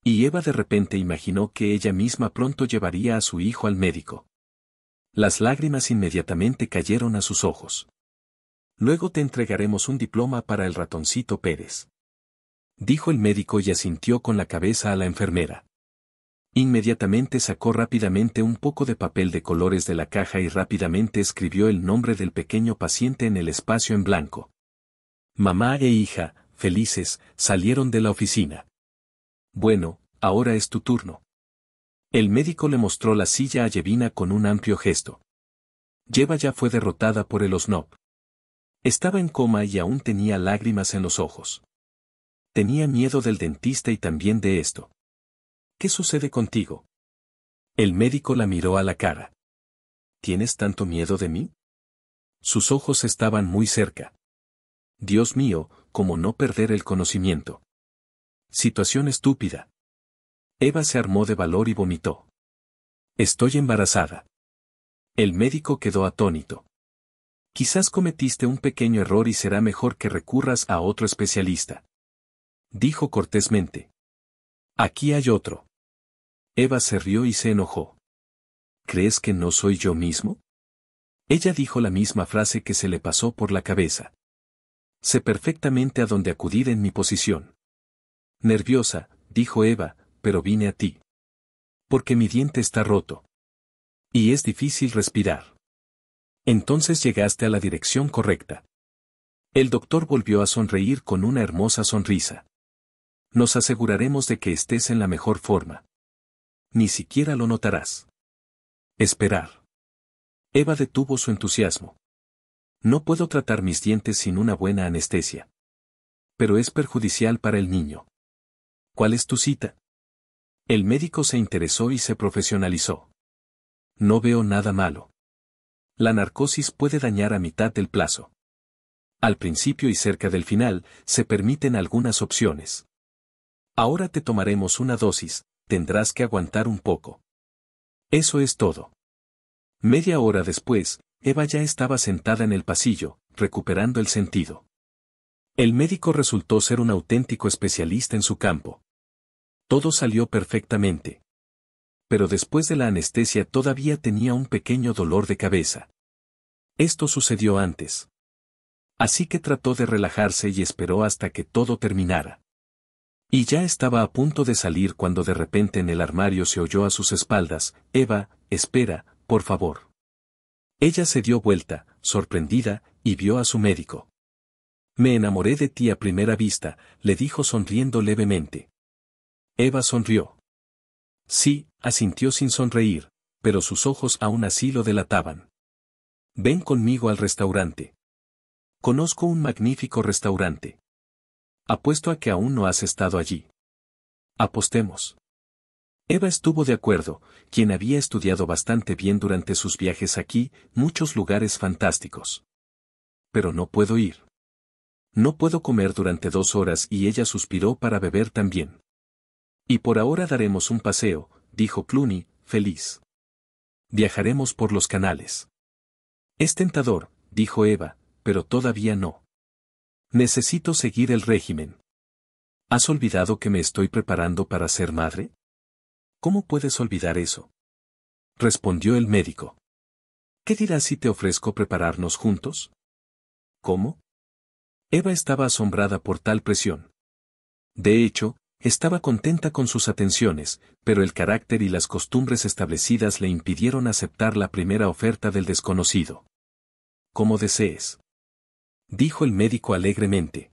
Y Eva de repente imaginó que ella misma pronto llevaría a su hijo al médico. Las lágrimas inmediatamente cayeron a sus ojos. Luego te entregaremos un diploma para el ratoncito Pérez dijo el médico y asintió con la cabeza a la enfermera. Inmediatamente sacó rápidamente un poco de papel de colores de la caja y rápidamente escribió el nombre del pequeño paciente en el espacio en blanco. Mamá e hija, felices, salieron de la oficina. Bueno, ahora es tu turno. El médico le mostró la silla a Yevina con un amplio gesto. lleva ya fue derrotada por el osnob. Estaba en coma y aún tenía lágrimas en los ojos. Tenía miedo del dentista y también de esto. ¿Qué sucede contigo? El médico la miró a la cara. ¿Tienes tanto miedo de mí? Sus ojos estaban muy cerca. Dios mío, como no perder el conocimiento. Situación estúpida. Eva se armó de valor y vomitó. Estoy embarazada. El médico quedó atónito. Quizás cometiste un pequeño error y será mejor que recurras a otro especialista dijo cortésmente. Aquí hay otro. Eva se rió y se enojó. ¿Crees que no soy yo mismo? Ella dijo la misma frase que se le pasó por la cabeza. Sé perfectamente a dónde acudir en mi posición. Nerviosa, dijo Eva, pero vine a ti. Porque mi diente está roto. Y es difícil respirar. Entonces llegaste a la dirección correcta. El doctor volvió a sonreír con una hermosa sonrisa nos aseguraremos de que estés en la mejor forma. Ni siquiera lo notarás. Esperar. Eva detuvo su entusiasmo. No puedo tratar mis dientes sin una buena anestesia. Pero es perjudicial para el niño. ¿Cuál es tu cita? El médico se interesó y se profesionalizó. No veo nada malo. La narcosis puede dañar a mitad del plazo. Al principio y cerca del final, se permiten algunas opciones. Ahora te tomaremos una dosis, tendrás que aguantar un poco. Eso es todo. Media hora después, Eva ya estaba sentada en el pasillo, recuperando el sentido. El médico resultó ser un auténtico especialista en su campo. Todo salió perfectamente. Pero después de la anestesia todavía tenía un pequeño dolor de cabeza. Esto sucedió antes. Así que trató de relajarse y esperó hasta que todo terminara. Y ya estaba a punto de salir cuando de repente en el armario se oyó a sus espaldas, Eva, espera, por favor. Ella se dio vuelta, sorprendida, y vio a su médico. Me enamoré de ti a primera vista, le dijo sonriendo levemente. Eva sonrió. Sí, asintió sin sonreír, pero sus ojos aún así lo delataban. Ven conmigo al restaurante. Conozco un magnífico restaurante. Apuesto a que aún no has estado allí. Apostemos. Eva estuvo de acuerdo, quien había estudiado bastante bien durante sus viajes aquí, muchos lugares fantásticos. Pero no puedo ir. No puedo comer durante dos horas y ella suspiró para beber también. Y por ahora daremos un paseo, dijo Cluny, feliz. Viajaremos por los canales. Es tentador, dijo Eva, pero todavía no. Necesito seguir el régimen. ¿Has olvidado que me estoy preparando para ser madre? ¿Cómo puedes olvidar eso? Respondió el médico. ¿Qué dirás si te ofrezco prepararnos juntos? ¿Cómo? Eva estaba asombrada por tal presión. De hecho, estaba contenta con sus atenciones, pero el carácter y las costumbres establecidas le impidieron aceptar la primera oferta del desconocido. Como desees dijo el médico alegremente.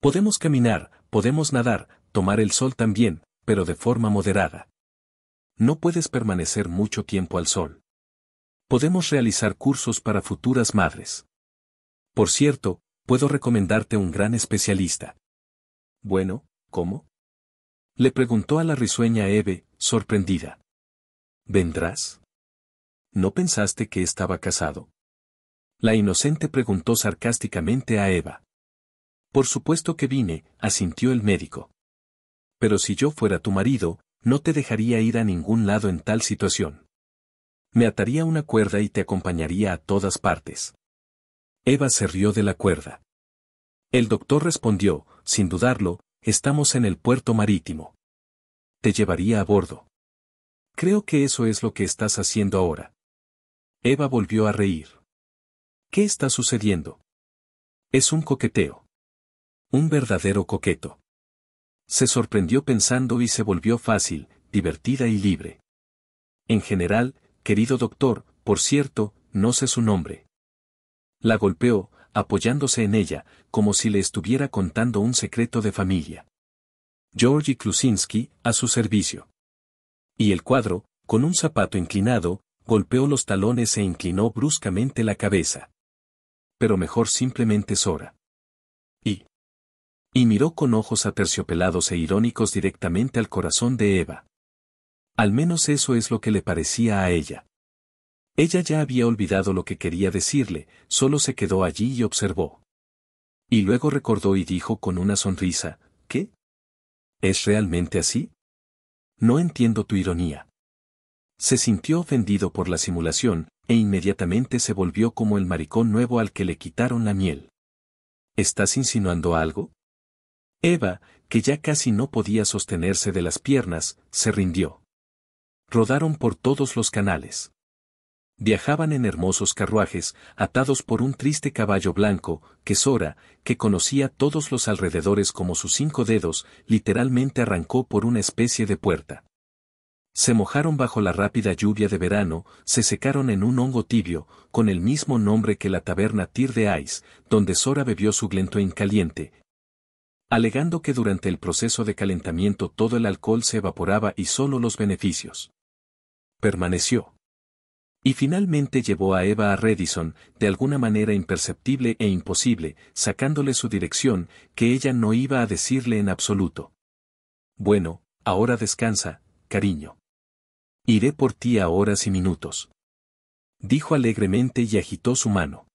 Podemos caminar, podemos nadar, tomar el sol también, pero de forma moderada. No puedes permanecer mucho tiempo al sol. Podemos realizar cursos para futuras madres. Por cierto, puedo recomendarte un gran especialista. Bueno, ¿cómo? Le preguntó a la risueña Eve, sorprendida. ¿Vendrás? ¿No pensaste que estaba casado? La inocente preguntó sarcásticamente a Eva. Por supuesto que vine, asintió el médico. Pero si yo fuera tu marido, no te dejaría ir a ningún lado en tal situación. Me ataría una cuerda y te acompañaría a todas partes. Eva se rió de la cuerda. El doctor respondió, sin dudarlo, estamos en el puerto marítimo. Te llevaría a bordo. Creo que eso es lo que estás haciendo ahora. Eva volvió a reír. ¿Qué está sucediendo? Es un coqueteo. Un verdadero coqueto. Se sorprendió pensando y se volvió fácil, divertida y libre. En general, querido doctor, por cierto, no sé su nombre. La golpeó, apoyándose en ella, como si le estuviera contando un secreto de familia. Georgi Klusinski, a su servicio. Y el cuadro, con un zapato inclinado, golpeó los talones e inclinó bruscamente la cabeza pero mejor simplemente Sora. Y. Y miró con ojos aterciopelados e irónicos directamente al corazón de Eva. Al menos eso es lo que le parecía a ella. Ella ya había olvidado lo que quería decirle, solo se quedó allí y observó. Y luego recordó y dijo con una sonrisa, ¿qué? ¿Es realmente así? No entiendo tu ironía. Se sintió ofendido por la simulación, e inmediatamente se volvió como el maricón nuevo al que le quitaron la miel. ¿Estás insinuando algo? Eva, que ya casi no podía sostenerse de las piernas, se rindió. Rodaron por todos los canales. Viajaban en hermosos carruajes, atados por un triste caballo blanco, que Sora, que conocía todos los alrededores como sus cinco dedos, literalmente arrancó por una especie de puerta. Se mojaron bajo la rápida lluvia de verano, se secaron en un hongo tibio, con el mismo nombre que la taberna Tir de Ice, donde Sora bebió su glento incaliente, alegando que durante el proceso de calentamiento todo el alcohol se evaporaba y solo los beneficios. Permaneció. Y finalmente llevó a Eva a Redison, de alguna manera imperceptible e imposible, sacándole su dirección, que ella no iba a decirle en absoluto. Bueno, ahora descansa, cariño. Iré por ti a horas y minutos. Dijo alegremente y agitó su mano.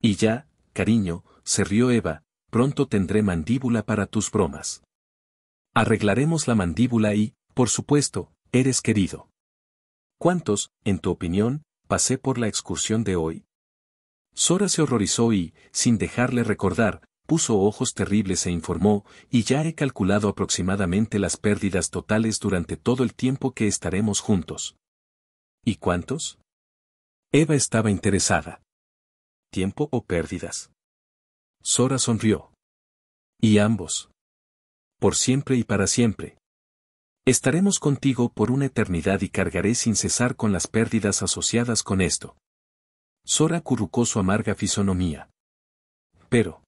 Y ya, cariño, se rió Eva, pronto tendré mandíbula para tus bromas. Arreglaremos la mandíbula y, por supuesto, eres querido. ¿Cuántos, en tu opinión, pasé por la excursión de hoy? Sora se horrorizó y, sin dejarle recordar, puso ojos terribles e informó, y ya he calculado aproximadamente las pérdidas totales durante todo el tiempo que estaremos juntos. ¿Y cuántos? Eva estaba interesada. ¿Tiempo o pérdidas? Sora sonrió. Y ambos. Por siempre y para siempre. Estaremos contigo por una eternidad y cargaré sin cesar con las pérdidas asociadas con esto. Sora currucó su amarga fisonomía. Pero.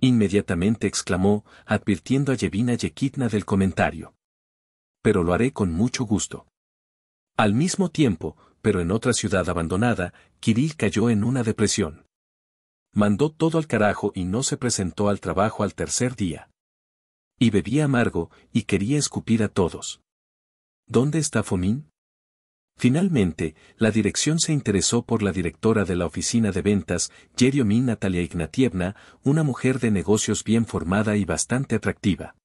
Inmediatamente exclamó, advirtiendo a Yevina Yekitna del comentario. Pero lo haré con mucho gusto. Al mismo tiempo, pero en otra ciudad abandonada, Kirill cayó en una depresión. Mandó todo al carajo y no se presentó al trabajo al tercer día. Y bebía amargo, y quería escupir a todos. ¿Dónde está Fomín? Finalmente, la dirección se interesó por la directora de la oficina de ventas, Yeriomin Natalia Ignatievna, una mujer de negocios bien formada y bastante atractiva.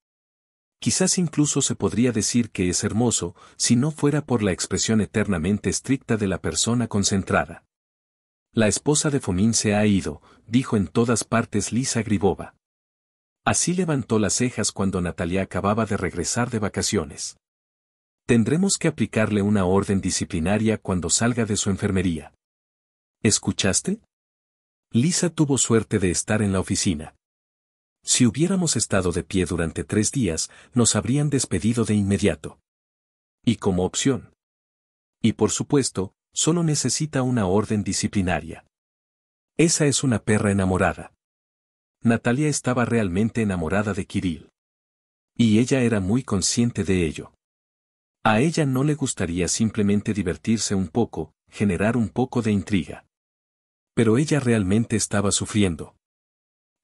Quizás incluso se podría decir que es hermoso, si no fuera por la expresión eternamente estricta de la persona concentrada. La esposa de Fomín se ha ido, dijo en todas partes Lisa Gribova. Así levantó las cejas cuando Natalia acababa de regresar de vacaciones. Tendremos que aplicarle una orden disciplinaria cuando salga de su enfermería. ¿Escuchaste? Lisa tuvo suerte de estar en la oficina. Si hubiéramos estado de pie durante tres días, nos habrían despedido de inmediato. Y como opción. Y por supuesto, solo necesita una orden disciplinaria. Esa es una perra enamorada. Natalia estaba realmente enamorada de Kirill. Y ella era muy consciente de ello. A ella no le gustaría simplemente divertirse un poco, generar un poco de intriga. Pero ella realmente estaba sufriendo.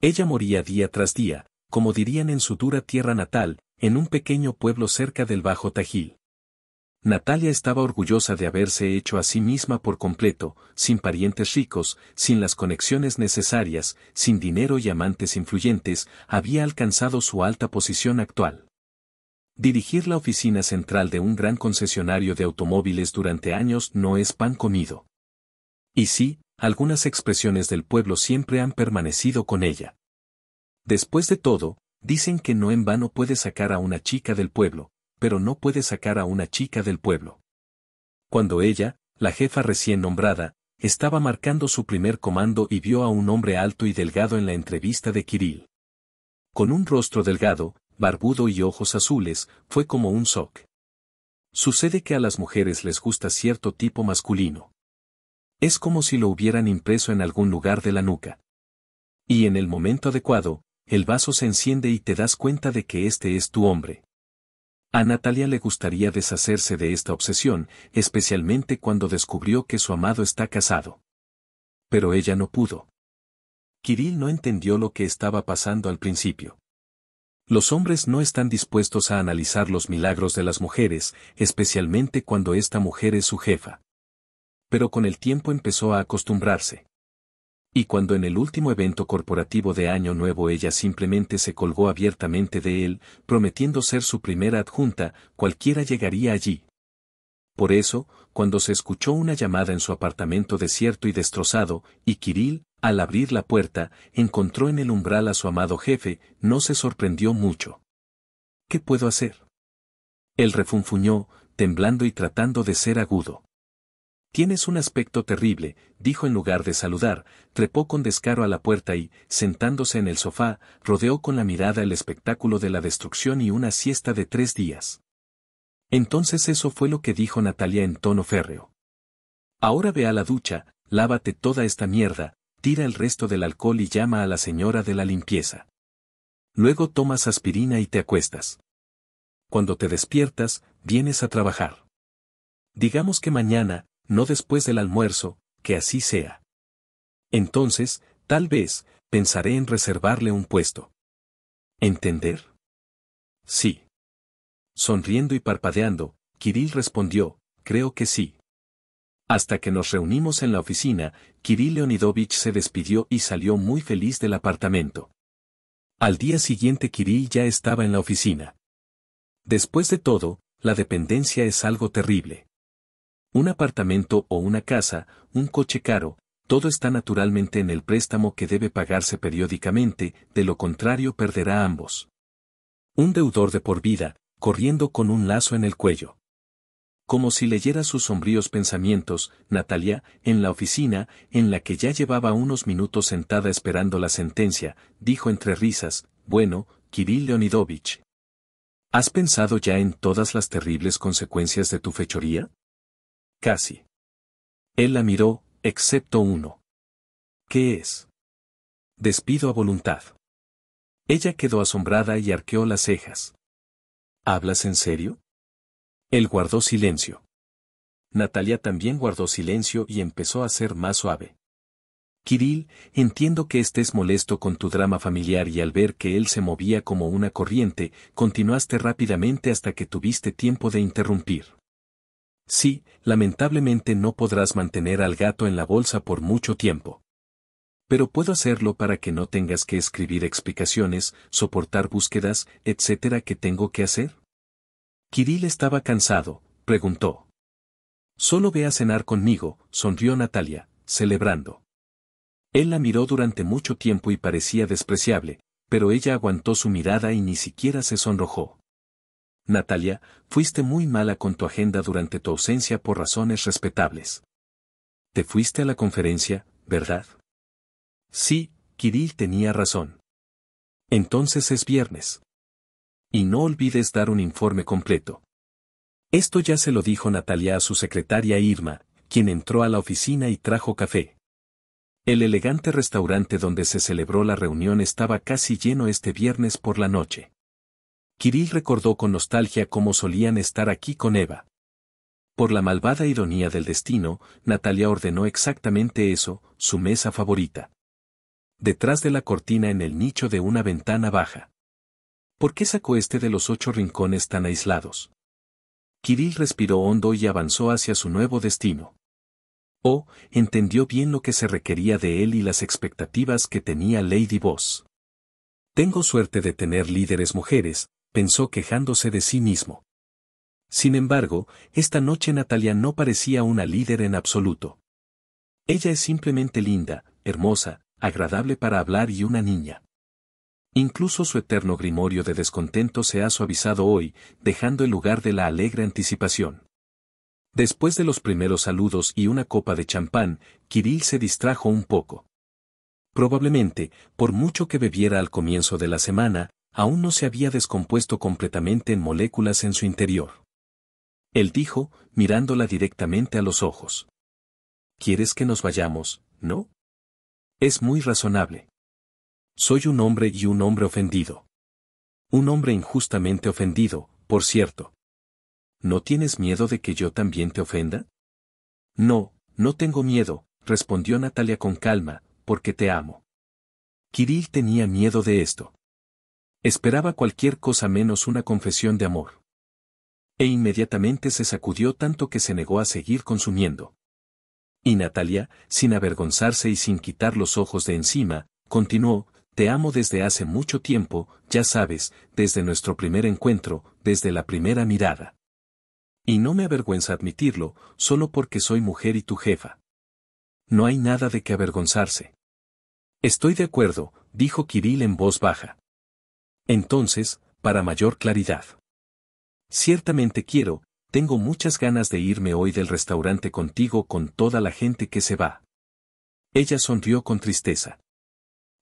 Ella moría día tras día, como dirían en su dura tierra natal, en un pequeño pueblo cerca del Bajo Tajil. Natalia estaba orgullosa de haberse hecho a sí misma por completo, sin parientes ricos, sin las conexiones necesarias, sin dinero y amantes influyentes, había alcanzado su alta posición actual. Dirigir la oficina central de un gran concesionario de automóviles durante años no es pan comido. Y sí, algunas expresiones del pueblo siempre han permanecido con ella. Después de todo, dicen que no en vano puede sacar a una chica del pueblo, pero no puede sacar a una chica del pueblo. Cuando ella, la jefa recién nombrada, estaba marcando su primer comando y vio a un hombre alto y delgado en la entrevista de Kirill. Con un rostro delgado, barbudo y ojos azules, fue como un shock. Sucede que a las mujeres les gusta cierto tipo masculino. Es como si lo hubieran impreso en algún lugar de la nuca. Y en el momento adecuado, el vaso se enciende y te das cuenta de que este es tu hombre. A Natalia le gustaría deshacerse de esta obsesión, especialmente cuando descubrió que su amado está casado. Pero ella no pudo. Kirill no entendió lo que estaba pasando al principio. Los hombres no están dispuestos a analizar los milagros de las mujeres, especialmente cuando esta mujer es su jefa. Pero con el tiempo empezó a acostumbrarse. Y cuando en el último evento corporativo de Año Nuevo ella simplemente se colgó abiertamente de él, prometiendo ser su primera adjunta, cualquiera llegaría allí. Por eso, cuando se escuchó una llamada en su apartamento desierto y destrozado, y Kirill, al abrir la puerta, encontró en el umbral a su amado jefe, no se sorprendió mucho. ¿Qué puedo hacer? Él refunfuñó, temblando y tratando de ser agudo. Tienes un aspecto terrible, dijo en lugar de saludar, trepó con descaro a la puerta y, sentándose en el sofá, rodeó con la mirada el espectáculo de la destrucción y una siesta de tres días. Entonces eso fue lo que dijo Natalia en tono férreo. Ahora ve a la ducha, lávate toda esta mierda, tira el resto del alcohol y llama a la señora de la limpieza. Luego tomas aspirina y te acuestas. Cuando te despiertas, vienes a trabajar. Digamos que mañana, no después del almuerzo, que así sea. Entonces, tal vez, pensaré en reservarle un puesto. ¿Entender? Sí. Sonriendo y parpadeando, Kirill respondió, creo que sí. Hasta que nos reunimos en la oficina, Kirill Leonidovich se despidió y salió muy feliz del apartamento. Al día siguiente Kirill ya estaba en la oficina. Después de todo, la dependencia es algo terrible. Un apartamento o una casa, un coche caro, todo está naturalmente en el préstamo que debe pagarse periódicamente, de lo contrario perderá ambos. Un deudor de por vida, corriendo con un lazo en el cuello como si leyera sus sombríos pensamientos, Natalia, en la oficina, en la que ya llevaba unos minutos sentada esperando la sentencia, dijo entre risas, bueno, Kirill Leonidovich. ¿Has pensado ya en todas las terribles consecuencias de tu fechoría? Casi. Él la miró, excepto uno. ¿Qué es? Despido a voluntad. Ella quedó asombrada y arqueó las cejas. ¿Hablas en serio? Él guardó silencio. Natalia también guardó silencio y empezó a ser más suave. Kirill, entiendo que estés molesto con tu drama familiar y al ver que él se movía como una corriente, continuaste rápidamente hasta que tuviste tiempo de interrumpir. Sí, lamentablemente no podrás mantener al gato en la bolsa por mucho tiempo. Pero puedo hacerlo para que no tengas que escribir explicaciones, soportar búsquedas, etcétera que tengo que hacer. Kirill estaba cansado, preguntó. Solo ve a cenar conmigo, sonrió Natalia, celebrando. Él la miró durante mucho tiempo y parecía despreciable, pero ella aguantó su mirada y ni siquiera se sonrojó. Natalia, fuiste muy mala con tu agenda durante tu ausencia por razones respetables. Te fuiste a la conferencia, ¿verdad? Sí, Kirill tenía razón. Entonces es viernes. Y no olvides dar un informe completo. Esto ya se lo dijo Natalia a su secretaria Irma, quien entró a la oficina y trajo café. El elegante restaurante donde se celebró la reunión estaba casi lleno este viernes por la noche. Kirill recordó con nostalgia cómo solían estar aquí con Eva. Por la malvada ironía del destino, Natalia ordenó exactamente eso, su mesa favorita. Detrás de la cortina en el nicho de una ventana baja. ¿Por qué sacó este de los ocho rincones tan aislados? Kirill respiró hondo y avanzó hacia su nuevo destino. Oh, entendió bien lo que se requería de él y las expectativas que tenía Lady Boss. Tengo suerte de tener líderes mujeres, pensó quejándose de sí mismo. Sin embargo, esta noche Natalia no parecía una líder en absoluto. Ella es simplemente linda, hermosa, agradable para hablar y una niña. Incluso su eterno grimorio de descontento se ha suavizado hoy, dejando el lugar de la alegre anticipación. Después de los primeros saludos y una copa de champán, Kirill se distrajo un poco. Probablemente, por mucho que bebiera al comienzo de la semana, aún no se había descompuesto completamente en moléculas en su interior. Él dijo, mirándola directamente a los ojos. ¿Quieres que nos vayamos, no? Es muy razonable. Soy un hombre y un hombre ofendido. Un hombre injustamente ofendido, por cierto. ¿No tienes miedo de que yo también te ofenda? No, no tengo miedo, respondió Natalia con calma, porque te amo. Kirill tenía miedo de esto. Esperaba cualquier cosa menos una confesión de amor. E inmediatamente se sacudió tanto que se negó a seguir consumiendo. Y Natalia, sin avergonzarse y sin quitar los ojos de encima, continuó, te amo desde hace mucho tiempo, ya sabes, desde nuestro primer encuentro, desde la primera mirada. Y no me avergüenza admitirlo, solo porque soy mujer y tu jefa. No hay nada de que avergonzarse. Estoy de acuerdo, dijo Kirill en voz baja. Entonces, para mayor claridad. Ciertamente quiero, tengo muchas ganas de irme hoy del restaurante contigo con toda la gente que se va. Ella sonrió con tristeza.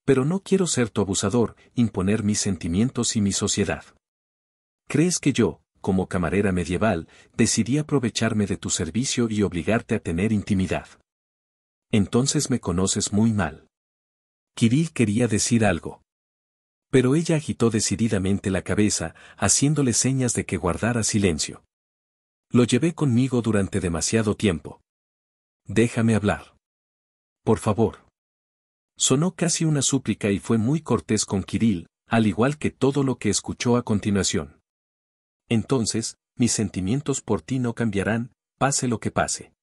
Pero no quiero ser tu abusador, imponer mis sentimientos y mi sociedad. ¿Crees que yo, como camarera medieval, decidí aprovecharme de tu servicio y obligarte a tener intimidad? Entonces me conoces muy mal. Kirill quería decir algo. Pero ella agitó decididamente la cabeza, haciéndole señas de que guardara silencio. Lo llevé conmigo durante demasiado tiempo. Déjame hablar. Por favor. Sonó casi una súplica y fue muy cortés con Kirill, al igual que todo lo que escuchó a continuación. Entonces, mis sentimientos por ti no cambiarán, pase lo que pase.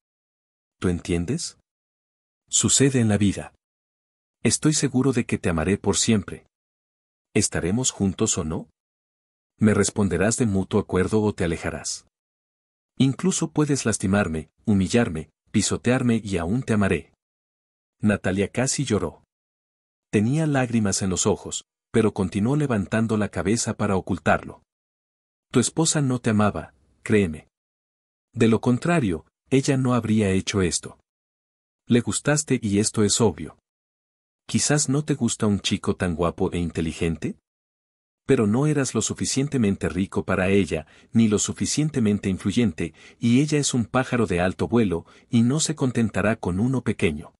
¿Tú entiendes? Sucede en la vida. Estoy seguro de que te amaré por siempre. ¿Estaremos juntos o no? Me responderás de mutuo acuerdo o te alejarás. Incluso puedes lastimarme, humillarme, pisotearme y aún te amaré. Natalia casi lloró. Tenía lágrimas en los ojos, pero continuó levantando la cabeza para ocultarlo. Tu esposa no te amaba, créeme. De lo contrario, ella no habría hecho esto. Le gustaste y esto es obvio. Quizás no te gusta un chico tan guapo e inteligente. Pero no eras lo suficientemente rico para ella, ni lo suficientemente influyente, y ella es un pájaro de alto vuelo, y no se contentará con uno pequeño.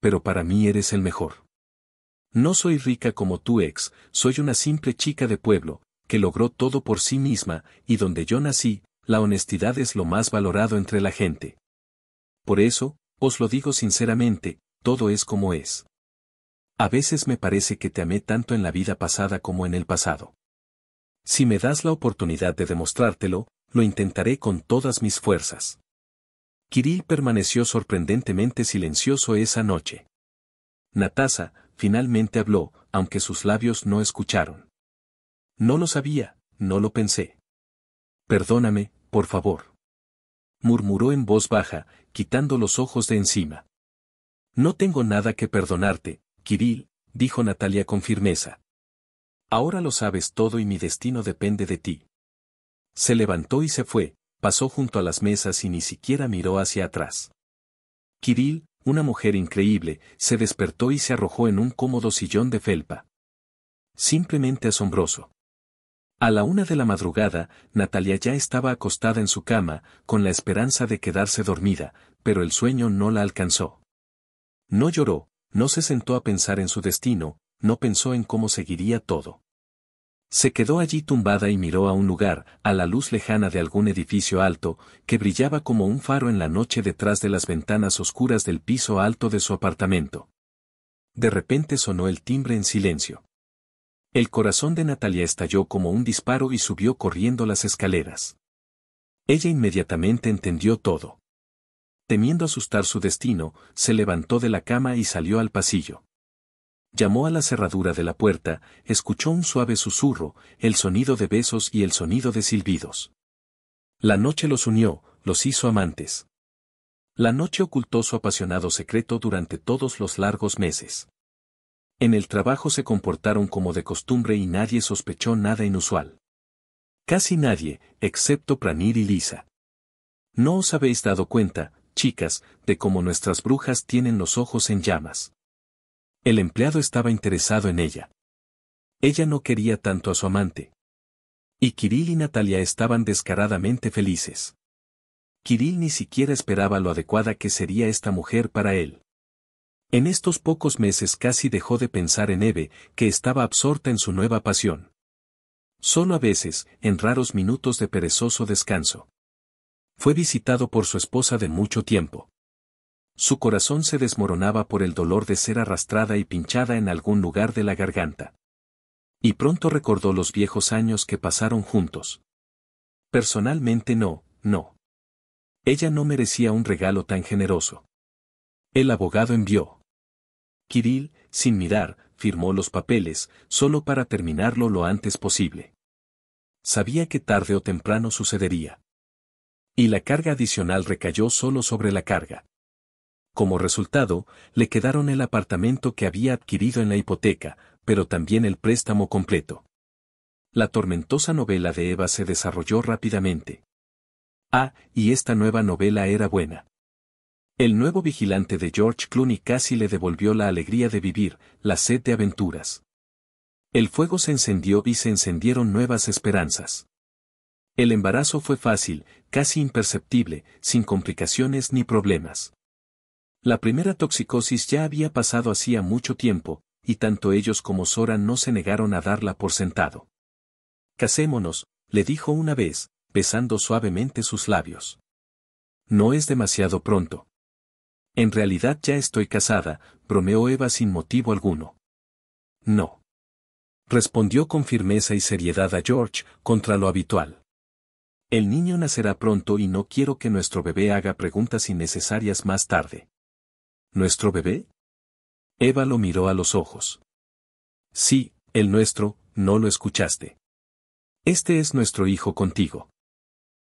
Pero para mí eres el mejor. No soy rica como tu ex, soy una simple chica de pueblo, que logró todo por sí misma, y donde yo nací, la honestidad es lo más valorado entre la gente. Por eso, os lo digo sinceramente, todo es como es. A veces me parece que te amé tanto en la vida pasada como en el pasado. Si me das la oportunidad de demostrártelo, lo intentaré con todas mis fuerzas. Kirill permaneció sorprendentemente silencioso esa noche. Natasa, finalmente habló, aunque sus labios no escucharon. No lo sabía, no lo pensé. Perdóname, por favor. Murmuró en voz baja, quitando los ojos de encima. No tengo nada que perdonarte, Kirill, dijo Natalia con firmeza. Ahora lo sabes todo y mi destino depende de ti. Se levantó y se fue, pasó junto a las mesas y ni siquiera miró hacia atrás. Kirill, una mujer increíble, se despertó y se arrojó en un cómodo sillón de felpa. Simplemente asombroso. A la una de la madrugada, Natalia ya estaba acostada en su cama, con la esperanza de quedarse dormida, pero el sueño no la alcanzó. No lloró, no se sentó a pensar en su destino, no pensó en cómo seguiría todo. Se quedó allí tumbada y miró a un lugar, a la luz lejana de algún edificio alto, que brillaba como un faro en la noche detrás de las ventanas oscuras del piso alto de su apartamento. De repente sonó el timbre en silencio. El corazón de Natalia estalló como un disparo y subió corriendo las escaleras. Ella inmediatamente entendió todo. Temiendo asustar su destino, se levantó de la cama y salió al pasillo llamó a la cerradura de la puerta, escuchó un suave susurro, el sonido de besos y el sonido de silbidos. La noche los unió, los hizo amantes. La noche ocultó su apasionado secreto durante todos los largos meses. En el trabajo se comportaron como de costumbre y nadie sospechó nada inusual. Casi nadie, excepto Pranir y Lisa. No os habéis dado cuenta, chicas, de cómo nuestras brujas tienen los ojos en llamas. El empleado estaba interesado en ella. Ella no quería tanto a su amante. Y Kirill y Natalia estaban descaradamente felices. Kirill ni siquiera esperaba lo adecuada que sería esta mujer para él. En estos pocos meses casi dejó de pensar en Eve, que estaba absorta en su nueva pasión. Solo a veces, en raros minutos de perezoso descanso. Fue visitado por su esposa de mucho tiempo. Su corazón se desmoronaba por el dolor de ser arrastrada y pinchada en algún lugar de la garganta. Y pronto recordó los viejos años que pasaron juntos. Personalmente no, no. Ella no merecía un regalo tan generoso. El abogado envió. Kirill, sin mirar, firmó los papeles, solo para terminarlo lo antes posible. Sabía que tarde o temprano sucedería. Y la carga adicional recayó solo sobre la carga. Como resultado, le quedaron el apartamento que había adquirido en la hipoteca, pero también el préstamo completo. La tormentosa novela de Eva se desarrolló rápidamente. Ah, y esta nueva novela era buena. El nuevo vigilante de George Clooney casi le devolvió la alegría de vivir, la sed de aventuras. El fuego se encendió y se encendieron nuevas esperanzas. El embarazo fue fácil, casi imperceptible, sin complicaciones ni problemas. La primera toxicosis ya había pasado hacía mucho tiempo, y tanto ellos como Sora no se negaron a darla por sentado. Casémonos, le dijo una vez, besando suavemente sus labios. No es demasiado pronto. En realidad ya estoy casada, bromeó Eva sin motivo alguno. No. Respondió con firmeza y seriedad a George, contra lo habitual. El niño nacerá pronto y no quiero que nuestro bebé haga preguntas innecesarias más tarde. ¿Nuestro bebé? Eva lo miró a los ojos. Sí, el nuestro, no lo escuchaste. Este es nuestro hijo contigo.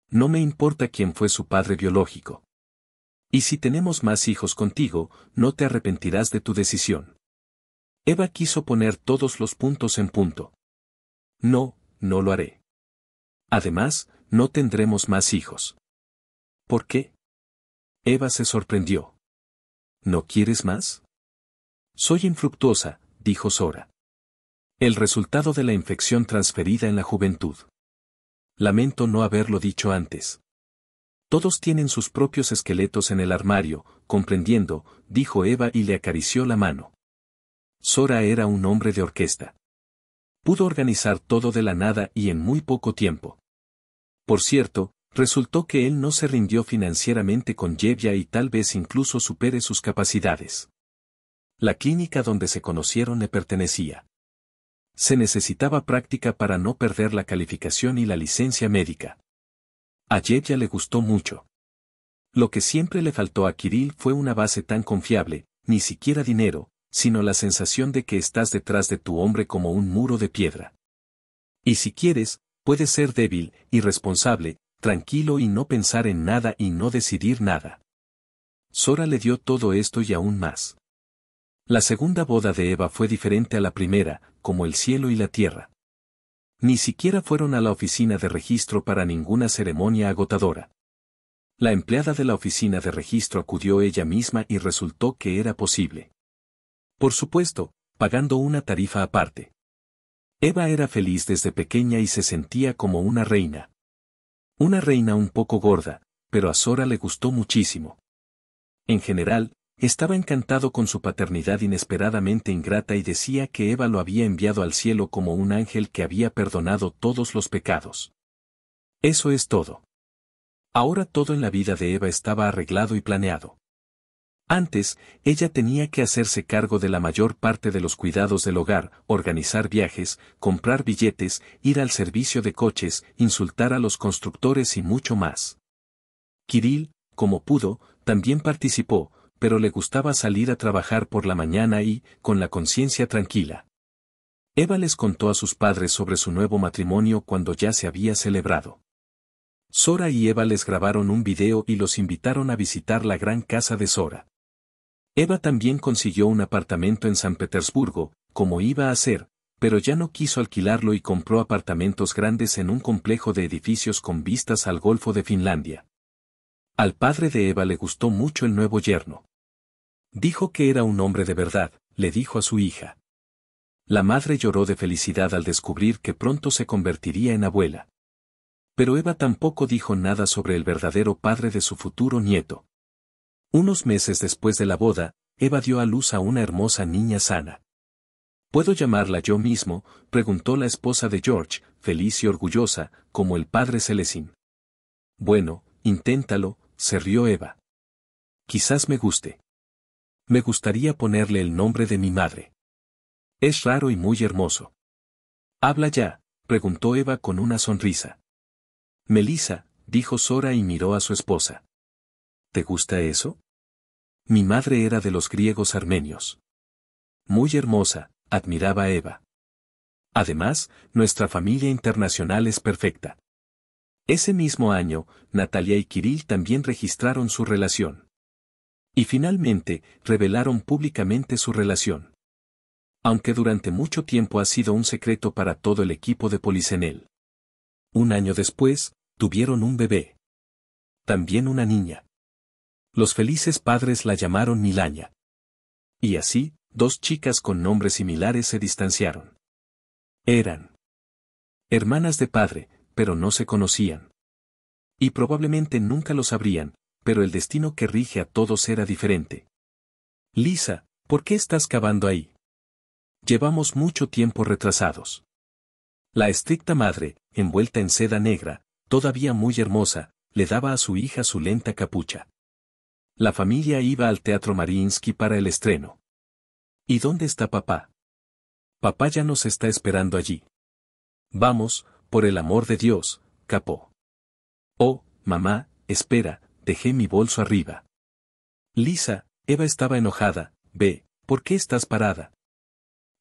No me importa quién fue su padre biológico. Y si tenemos más hijos contigo, no te arrepentirás de tu decisión. Eva quiso poner todos los puntos en punto. No, no lo haré. Además, no tendremos más hijos. ¿Por qué? Eva se sorprendió. ¿No quieres más? Soy infructuosa, dijo Sora. El resultado de la infección transferida en la juventud. Lamento no haberlo dicho antes. Todos tienen sus propios esqueletos en el armario, comprendiendo, dijo Eva y le acarició la mano. Sora era un hombre de orquesta. Pudo organizar todo de la nada y en muy poco tiempo. Por cierto, resultó que él no se rindió financieramente con Yevya y tal vez incluso supere sus capacidades. La clínica donde se conocieron le pertenecía. Se necesitaba práctica para no perder la calificación y la licencia médica. A Yevia le gustó mucho. Lo que siempre le faltó a Kirill fue una base tan confiable, ni siquiera dinero, sino la sensación de que estás detrás de tu hombre como un muro de piedra. Y si quieres, puedes ser débil, irresponsable, tranquilo y no pensar en nada y no decidir nada. Sora le dio todo esto y aún más. La segunda boda de Eva fue diferente a la primera, como el cielo y la tierra. Ni siquiera fueron a la oficina de registro para ninguna ceremonia agotadora. La empleada de la oficina de registro acudió ella misma y resultó que era posible. Por supuesto, pagando una tarifa aparte. Eva era feliz desde pequeña y se sentía como una reina. Una reina un poco gorda, pero a Sora le gustó muchísimo. En general, estaba encantado con su paternidad inesperadamente ingrata y decía que Eva lo había enviado al cielo como un ángel que había perdonado todos los pecados. Eso es todo. Ahora todo en la vida de Eva estaba arreglado y planeado. Antes, ella tenía que hacerse cargo de la mayor parte de los cuidados del hogar, organizar viajes, comprar billetes, ir al servicio de coches, insultar a los constructores y mucho más. Kirill, como pudo, también participó, pero le gustaba salir a trabajar por la mañana y, con la conciencia tranquila. Eva les contó a sus padres sobre su nuevo matrimonio cuando ya se había celebrado. Sora y Eva les grabaron un video y los invitaron a visitar la gran casa de Sora. Eva también consiguió un apartamento en San Petersburgo, como iba a hacer, pero ya no quiso alquilarlo y compró apartamentos grandes en un complejo de edificios con vistas al Golfo de Finlandia. Al padre de Eva le gustó mucho el nuevo yerno. Dijo que era un hombre de verdad, le dijo a su hija. La madre lloró de felicidad al descubrir que pronto se convertiría en abuela. Pero Eva tampoco dijo nada sobre el verdadero padre de su futuro nieto. Unos meses después de la boda, Eva dio a luz a una hermosa niña sana. ¿Puedo llamarla yo mismo? preguntó la esposa de George, feliz y orgullosa, como el padre Celesín. Bueno, inténtalo, se rió Eva. Quizás me guste. Me gustaría ponerle el nombre de mi madre. Es raro y muy hermoso. Habla ya, preguntó Eva con una sonrisa. Melissa, dijo Sora y miró a su esposa. ¿Te gusta eso? Mi madre era de los griegos armenios. Muy hermosa, admiraba Eva. Además, nuestra familia internacional es perfecta. Ese mismo año, Natalia y Kirill también registraron su relación. Y finalmente, revelaron públicamente su relación. Aunque durante mucho tiempo ha sido un secreto para todo el equipo de Policenel. Un año después, tuvieron un bebé. También una niña. Los felices padres la llamaron Milaña. Y así, dos chicas con nombres similares se distanciaron. Eran hermanas de padre, pero no se conocían. Y probablemente nunca lo sabrían, pero el destino que rige a todos era diferente. Lisa, ¿por qué estás cavando ahí? Llevamos mucho tiempo retrasados. La estricta madre, envuelta en seda negra, todavía muy hermosa, le daba a su hija su lenta capucha. La familia iba al Teatro Mariinsky para el estreno. ¿Y dónde está papá? Papá ya nos está esperando allí. Vamos, por el amor de Dios, capó. Oh, mamá, espera, dejé mi bolso arriba. Lisa, Eva estaba enojada, ve, ¿por qué estás parada?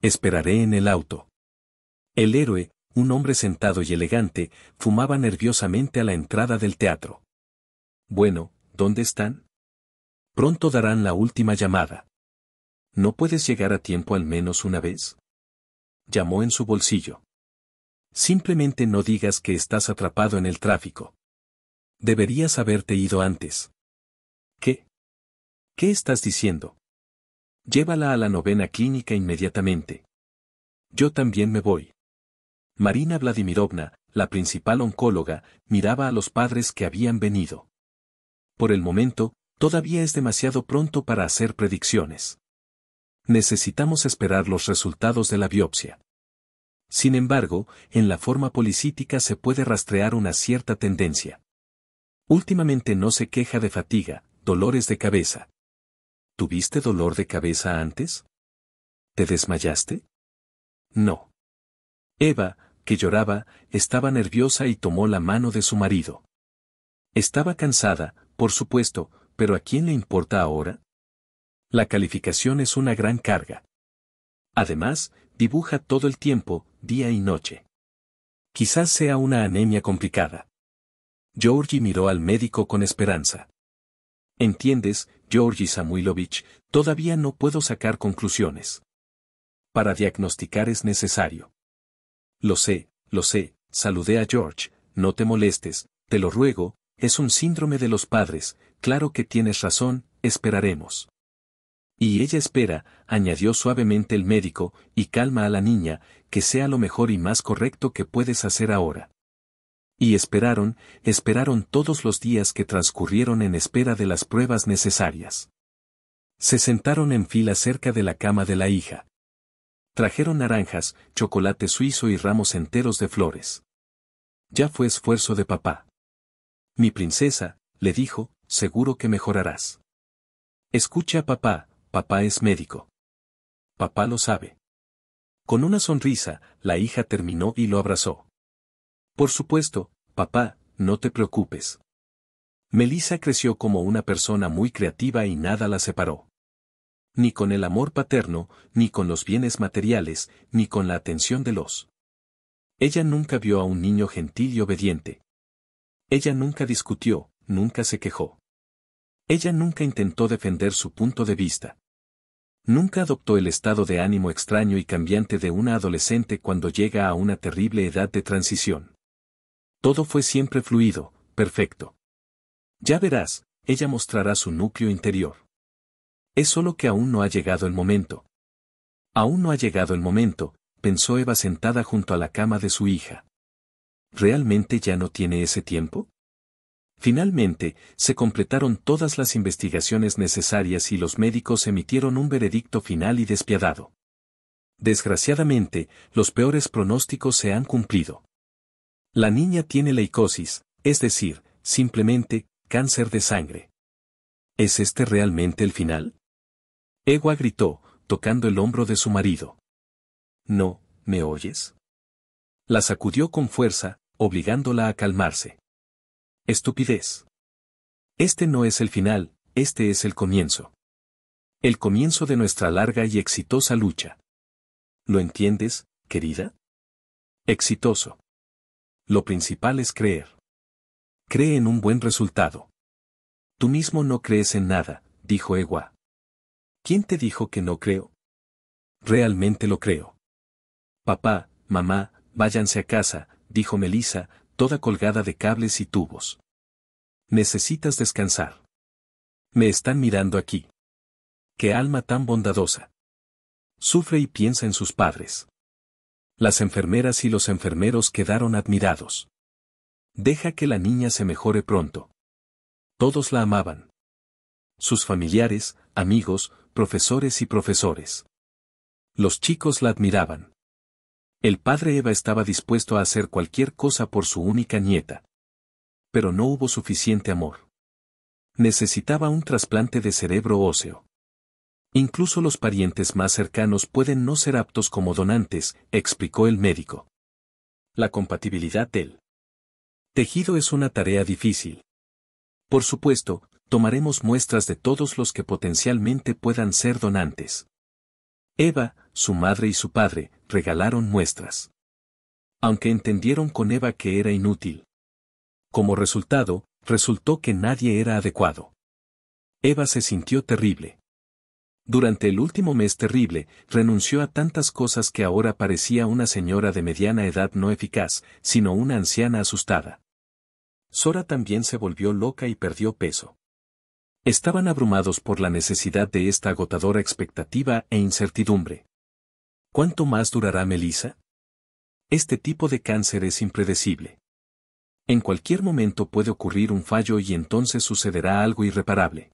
Esperaré en el auto. El héroe, un hombre sentado y elegante, fumaba nerviosamente a la entrada del teatro. Bueno, ¿dónde están? Pronto darán la última llamada. ¿No puedes llegar a tiempo al menos una vez? Llamó en su bolsillo. Simplemente no digas que estás atrapado en el tráfico. Deberías haberte ido antes. ¿Qué? ¿Qué estás diciendo? Llévala a la novena clínica inmediatamente. Yo también me voy. Marina Vladimirovna, la principal oncóloga, miraba a los padres que habían venido. Por el momento, Todavía es demasiado pronto para hacer predicciones. Necesitamos esperar los resultados de la biopsia. Sin embargo, en la forma policítica se puede rastrear una cierta tendencia. Últimamente no se queja de fatiga, dolores de cabeza. ¿Tuviste dolor de cabeza antes? ¿Te desmayaste? No. Eva, que lloraba, estaba nerviosa y tomó la mano de su marido. Estaba cansada, por supuesto, pero ¿a quién le importa ahora? La calificación es una gran carga. Además, dibuja todo el tiempo, día y noche. Quizás sea una anemia complicada. Georgi miró al médico con esperanza. Entiendes, Georgi Samuilovich, todavía no puedo sacar conclusiones. Para diagnosticar es necesario. Lo sé, lo sé, saludé a George, no te molestes, te lo ruego, es un síndrome de los padres, claro que tienes razón, esperaremos. Y ella espera, añadió suavemente el médico, y calma a la niña, que sea lo mejor y más correcto que puedes hacer ahora. Y esperaron, esperaron todos los días que transcurrieron en espera de las pruebas necesarias. Se sentaron en fila cerca de la cama de la hija. Trajeron naranjas, chocolate suizo y ramos enteros de flores. Ya fue esfuerzo de papá. Mi princesa, le dijo, seguro que mejorarás. Escucha a papá, papá es médico. Papá lo sabe. Con una sonrisa, la hija terminó y lo abrazó. Por supuesto, papá, no te preocupes. Melissa creció como una persona muy creativa y nada la separó. Ni con el amor paterno, ni con los bienes materiales, ni con la atención de los. Ella nunca vio a un niño gentil y obediente. Ella nunca discutió, nunca se quejó. Ella nunca intentó defender su punto de vista. Nunca adoptó el estado de ánimo extraño y cambiante de una adolescente cuando llega a una terrible edad de transición. Todo fue siempre fluido, perfecto. Ya verás, ella mostrará su núcleo interior. Es solo que aún no ha llegado el momento. Aún no ha llegado el momento, pensó Eva sentada junto a la cama de su hija. ¿Realmente ya no tiene ese tiempo? Finalmente, se completaron todas las investigaciones necesarias y los médicos emitieron un veredicto final y despiadado. Desgraciadamente, los peores pronósticos se han cumplido. La niña tiene leicosis, es decir, simplemente, cáncer de sangre. ¿Es este realmente el final? Ewa gritó, tocando el hombro de su marido. No, ¿me oyes? La sacudió con fuerza, obligándola a calmarse. Estupidez. Este no es el final, este es el comienzo. El comienzo de nuestra larga y exitosa lucha. ¿Lo entiendes, querida? Exitoso. Lo principal es creer. Cree en un buen resultado. Tú mismo no crees en nada, dijo Ewa. ¿Quién te dijo que no creo? Realmente lo creo. Papá, mamá, váyanse a casa, dijo Melissa, toda colgada de cables y tubos. Necesitas descansar. Me están mirando aquí. Qué alma tan bondadosa. Sufre y piensa en sus padres. Las enfermeras y los enfermeros quedaron admirados. Deja que la niña se mejore pronto. Todos la amaban. Sus familiares, amigos, profesores y profesores. Los chicos la admiraban. El padre Eva estaba dispuesto a hacer cualquier cosa por su única nieta. Pero no hubo suficiente amor. Necesitaba un trasplante de cerebro óseo. Incluso los parientes más cercanos pueden no ser aptos como donantes, explicó el médico. La compatibilidad del tejido es una tarea difícil. Por supuesto, tomaremos muestras de todos los que potencialmente puedan ser donantes. Eva, su madre y su padre, regalaron muestras. Aunque entendieron con Eva que era inútil. Como resultado, resultó que nadie era adecuado. Eva se sintió terrible. Durante el último mes terrible, renunció a tantas cosas que ahora parecía una señora de mediana edad no eficaz, sino una anciana asustada. Sora también se volvió loca y perdió peso. Estaban abrumados por la necesidad de esta agotadora expectativa e incertidumbre. ¿Cuánto más durará Melissa? Este tipo de cáncer es impredecible. En cualquier momento puede ocurrir un fallo y entonces sucederá algo irreparable.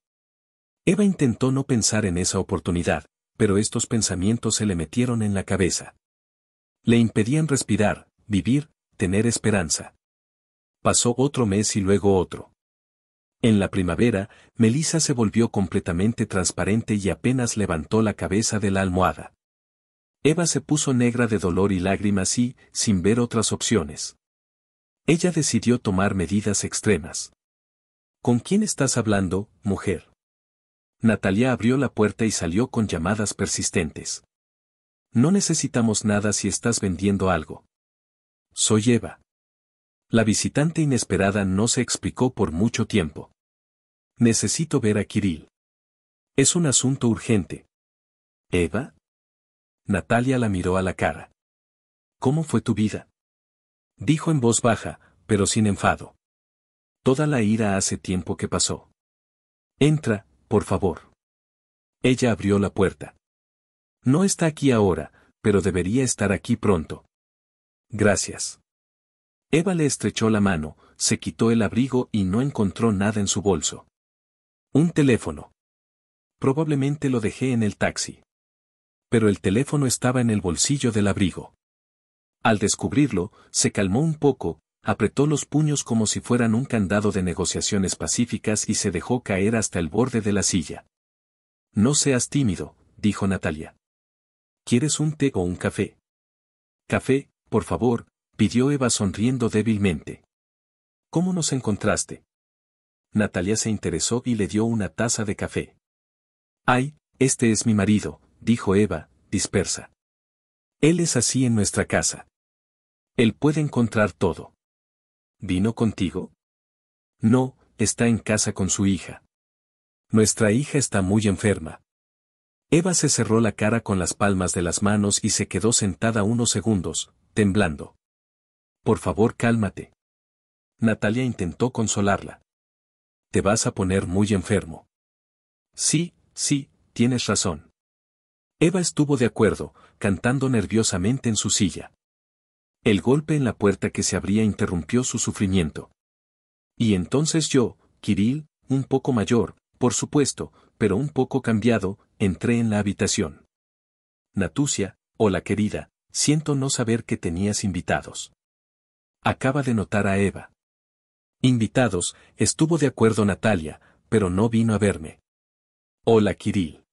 Eva intentó no pensar en esa oportunidad, pero estos pensamientos se le metieron en la cabeza. Le impedían respirar, vivir, tener esperanza. Pasó otro mes y luego otro. En la primavera, Melissa se volvió completamente transparente y apenas levantó la cabeza de la almohada. Eva se puso negra de dolor y lágrimas y, sin ver otras opciones. Ella decidió tomar medidas extremas. ¿Con quién estás hablando, mujer? Natalia abrió la puerta y salió con llamadas persistentes. No necesitamos nada si estás vendiendo algo. Soy Eva. La visitante inesperada no se explicó por mucho tiempo. Necesito ver a Kirill. Es un asunto urgente. ¿Eva? Natalia la miró a la cara. ¿Cómo fue tu vida? Dijo en voz baja, pero sin enfado. Toda la ira hace tiempo que pasó. Entra, por favor. Ella abrió la puerta. No está aquí ahora, pero debería estar aquí pronto. Gracias. Eva le estrechó la mano, se quitó el abrigo y no encontró nada en su bolso. Un teléfono. Probablemente lo dejé en el taxi. Pero el teléfono estaba en el bolsillo del abrigo. Al descubrirlo, se calmó un poco, apretó los puños como si fueran un candado de negociaciones pacíficas y se dejó caer hasta el borde de la silla. No seas tímido, dijo Natalia. ¿Quieres un té o un café? Café, por favor, pidió Eva sonriendo débilmente. ¿Cómo nos encontraste? Natalia se interesó y le dio una taza de café. Ay, este es mi marido, dijo Eva, dispersa. Él es así en nuestra casa. Él puede encontrar todo. ¿Vino contigo? No, está en casa con su hija. Nuestra hija está muy enferma. Eva se cerró la cara con las palmas de las manos y se quedó sentada unos segundos, temblando. Por favor, cálmate. Natalia intentó consolarla te vas a poner muy enfermo. Sí, sí, tienes razón. Eva estuvo de acuerdo, cantando nerviosamente en su silla. El golpe en la puerta que se abría interrumpió su sufrimiento. Y entonces yo, Kirill, un poco mayor, por supuesto, pero un poco cambiado, entré en la habitación. Natusia, hola querida, siento no saber que tenías invitados. Acaba de notar a Eva. Invitados, estuvo de acuerdo Natalia, pero no vino a verme. Hola Kirill.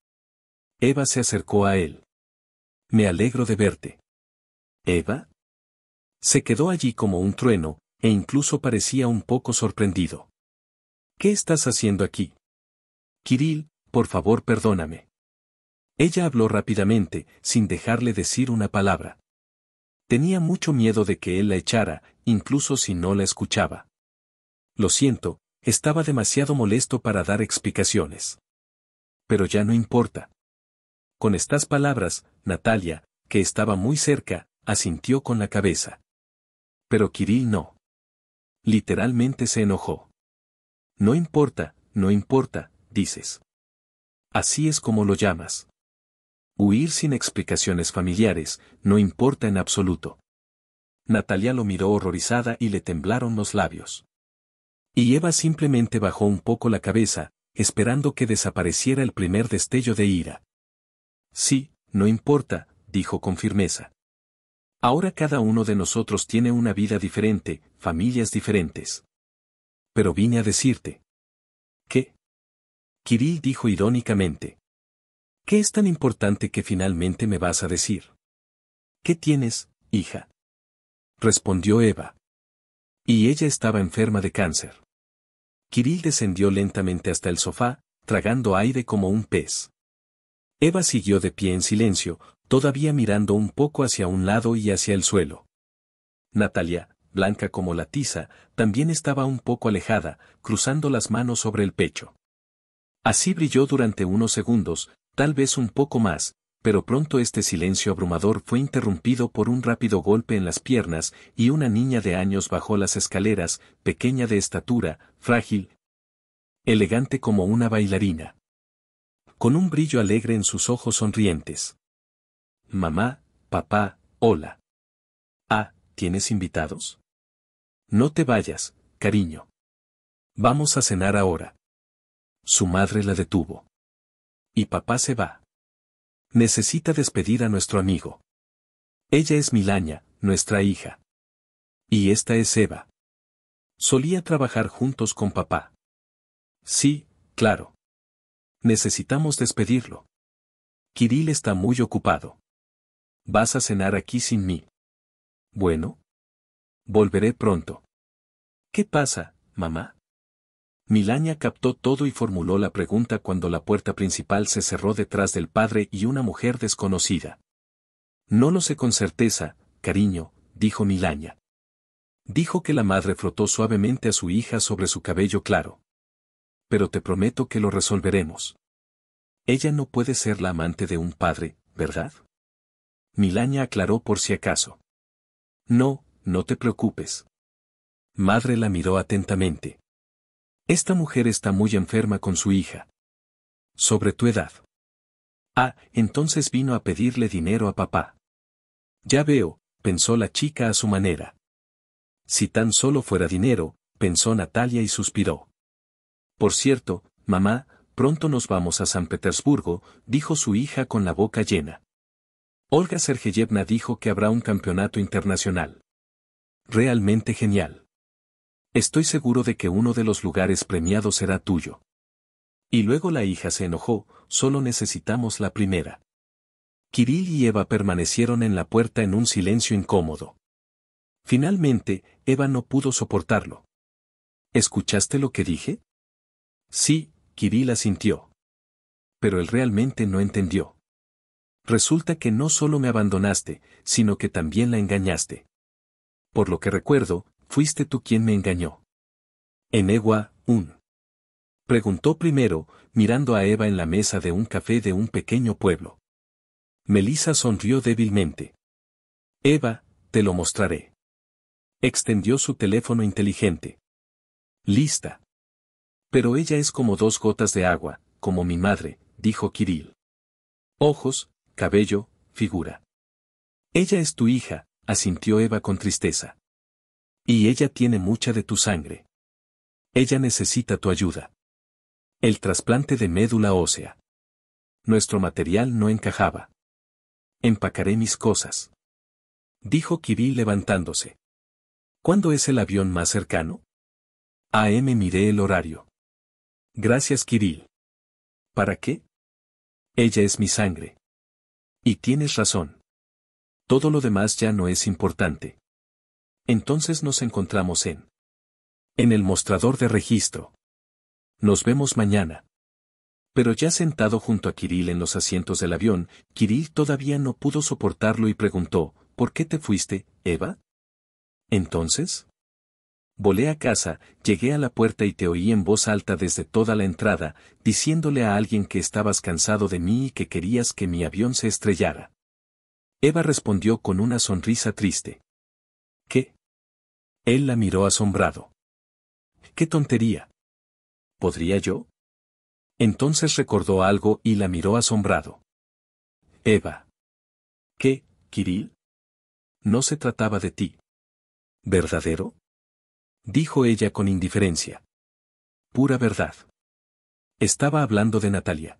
Eva se acercó a él. Me alegro de verte. ¿Eva? Se quedó allí como un trueno, e incluso parecía un poco sorprendido. ¿Qué estás haciendo aquí? Kirill, por favor perdóname. Ella habló rápidamente, sin dejarle decir una palabra. Tenía mucho miedo de que él la echara, incluso si no la escuchaba. Lo siento, estaba demasiado molesto para dar explicaciones. Pero ya no importa. Con estas palabras, Natalia, que estaba muy cerca, asintió con la cabeza. Pero Kirill no. Literalmente se enojó. No importa, no importa, dices. Así es como lo llamas. Huir sin explicaciones familiares, no importa en absoluto. Natalia lo miró horrorizada y le temblaron los labios. Y Eva simplemente bajó un poco la cabeza, esperando que desapareciera el primer destello de ira. Sí, no importa, dijo con firmeza. Ahora cada uno de nosotros tiene una vida diferente, familias diferentes. Pero vine a decirte. ¿Qué? Kirill dijo irónicamente. ¿Qué es tan importante que finalmente me vas a decir? ¿Qué tienes, hija? Respondió Eva. Y ella estaba enferma de cáncer. Kirill descendió lentamente hasta el sofá, tragando aire como un pez. Eva siguió de pie en silencio, todavía mirando un poco hacia un lado y hacia el suelo. Natalia, blanca como la tiza, también estaba un poco alejada, cruzando las manos sobre el pecho. Así brilló durante unos segundos, tal vez un poco más, pero pronto este silencio abrumador fue interrumpido por un rápido golpe en las piernas y una niña de años bajó las escaleras, pequeña de estatura, frágil, elegante como una bailarina. Con un brillo alegre en sus ojos sonrientes. Mamá, papá, hola. Ah, ¿tienes invitados? No te vayas, cariño. Vamos a cenar ahora. Su madre la detuvo. Y papá se va. Necesita despedir a nuestro amigo. Ella es Milaña, nuestra hija. Y esta es Eva. Solía trabajar juntos con papá. Sí, claro. Necesitamos despedirlo. Kiril está muy ocupado. Vas a cenar aquí sin mí. Bueno. Volveré pronto. ¿Qué pasa, mamá? Milaña captó todo y formuló la pregunta cuando la puerta principal se cerró detrás del padre y una mujer desconocida. No lo sé con certeza, cariño, dijo Milaña. Dijo que la madre frotó suavemente a su hija sobre su cabello claro. Pero te prometo que lo resolveremos. Ella no puede ser la amante de un padre, ¿verdad? Milaña aclaró por si acaso. No, no te preocupes. Madre la miró atentamente. Esta mujer está muy enferma con su hija. Sobre tu edad. Ah, entonces vino a pedirle dinero a papá. Ya veo, pensó la chica a su manera. Si tan solo fuera dinero, pensó Natalia y suspiró. Por cierto, mamá, pronto nos vamos a San Petersburgo, dijo su hija con la boca llena. Olga Sergeyevna dijo que habrá un campeonato internacional. Realmente genial. Estoy seguro de que uno de los lugares premiados será tuyo. Y luego la hija se enojó, solo necesitamos la primera. Kirill y Eva permanecieron en la puerta en un silencio incómodo. Finalmente, Eva no pudo soportarlo. ¿Escuchaste lo que dije? Sí, Kirill asintió. Pero él realmente no entendió. Resulta que no solo me abandonaste, sino que también la engañaste. Por lo que recuerdo, fuiste tú quien me engañó. Egua, un. Preguntó primero, mirando a Eva en la mesa de un café de un pequeño pueblo. Melissa sonrió débilmente. Eva, te lo mostraré. Extendió su teléfono inteligente. Lista. Pero ella es como dos gotas de agua, como mi madre, dijo Kirill. Ojos, cabello, figura. Ella es tu hija, asintió Eva con tristeza. Y ella tiene mucha de tu sangre. Ella necesita tu ayuda. El trasplante de médula ósea. Nuestro material no encajaba. Empacaré mis cosas. Dijo Kirill levantándose. ¿Cuándo es el avión más cercano? AM miré el horario. Gracias Kirill. ¿Para qué? Ella es mi sangre. Y tienes razón. Todo lo demás ya no es importante entonces nos encontramos en en el mostrador de registro. Nos vemos mañana. Pero ya sentado junto a Kirill en los asientos del avión, Kirill todavía no pudo soportarlo y preguntó, ¿por qué te fuiste, Eva? Entonces? Volé a casa, llegué a la puerta y te oí en voz alta desde toda la entrada, diciéndole a alguien que estabas cansado de mí y que querías que mi avión se estrellara. Eva respondió con una sonrisa triste. ¿Qué? Él la miró asombrado. ¡Qué tontería! ¿Podría yo? Entonces recordó algo y la miró asombrado. Eva. ¿Qué, Kirill? No se trataba de ti. ¿Verdadero? Dijo ella con indiferencia. Pura verdad. Estaba hablando de Natalia.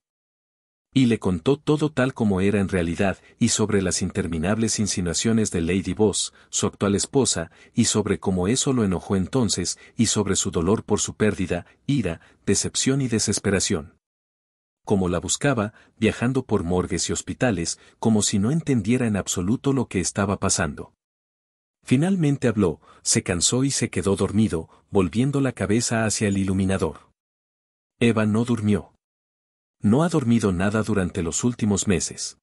Y le contó todo tal como era en realidad, y sobre las interminables insinuaciones de Lady Voss, su actual esposa, y sobre cómo eso lo enojó entonces, y sobre su dolor por su pérdida, ira, decepción y desesperación. Como la buscaba, viajando por morgues y hospitales, como si no entendiera en absoluto lo que estaba pasando. Finalmente habló, se cansó y se quedó dormido, volviendo la cabeza hacia el iluminador. Eva no durmió. No ha dormido nada durante los últimos meses.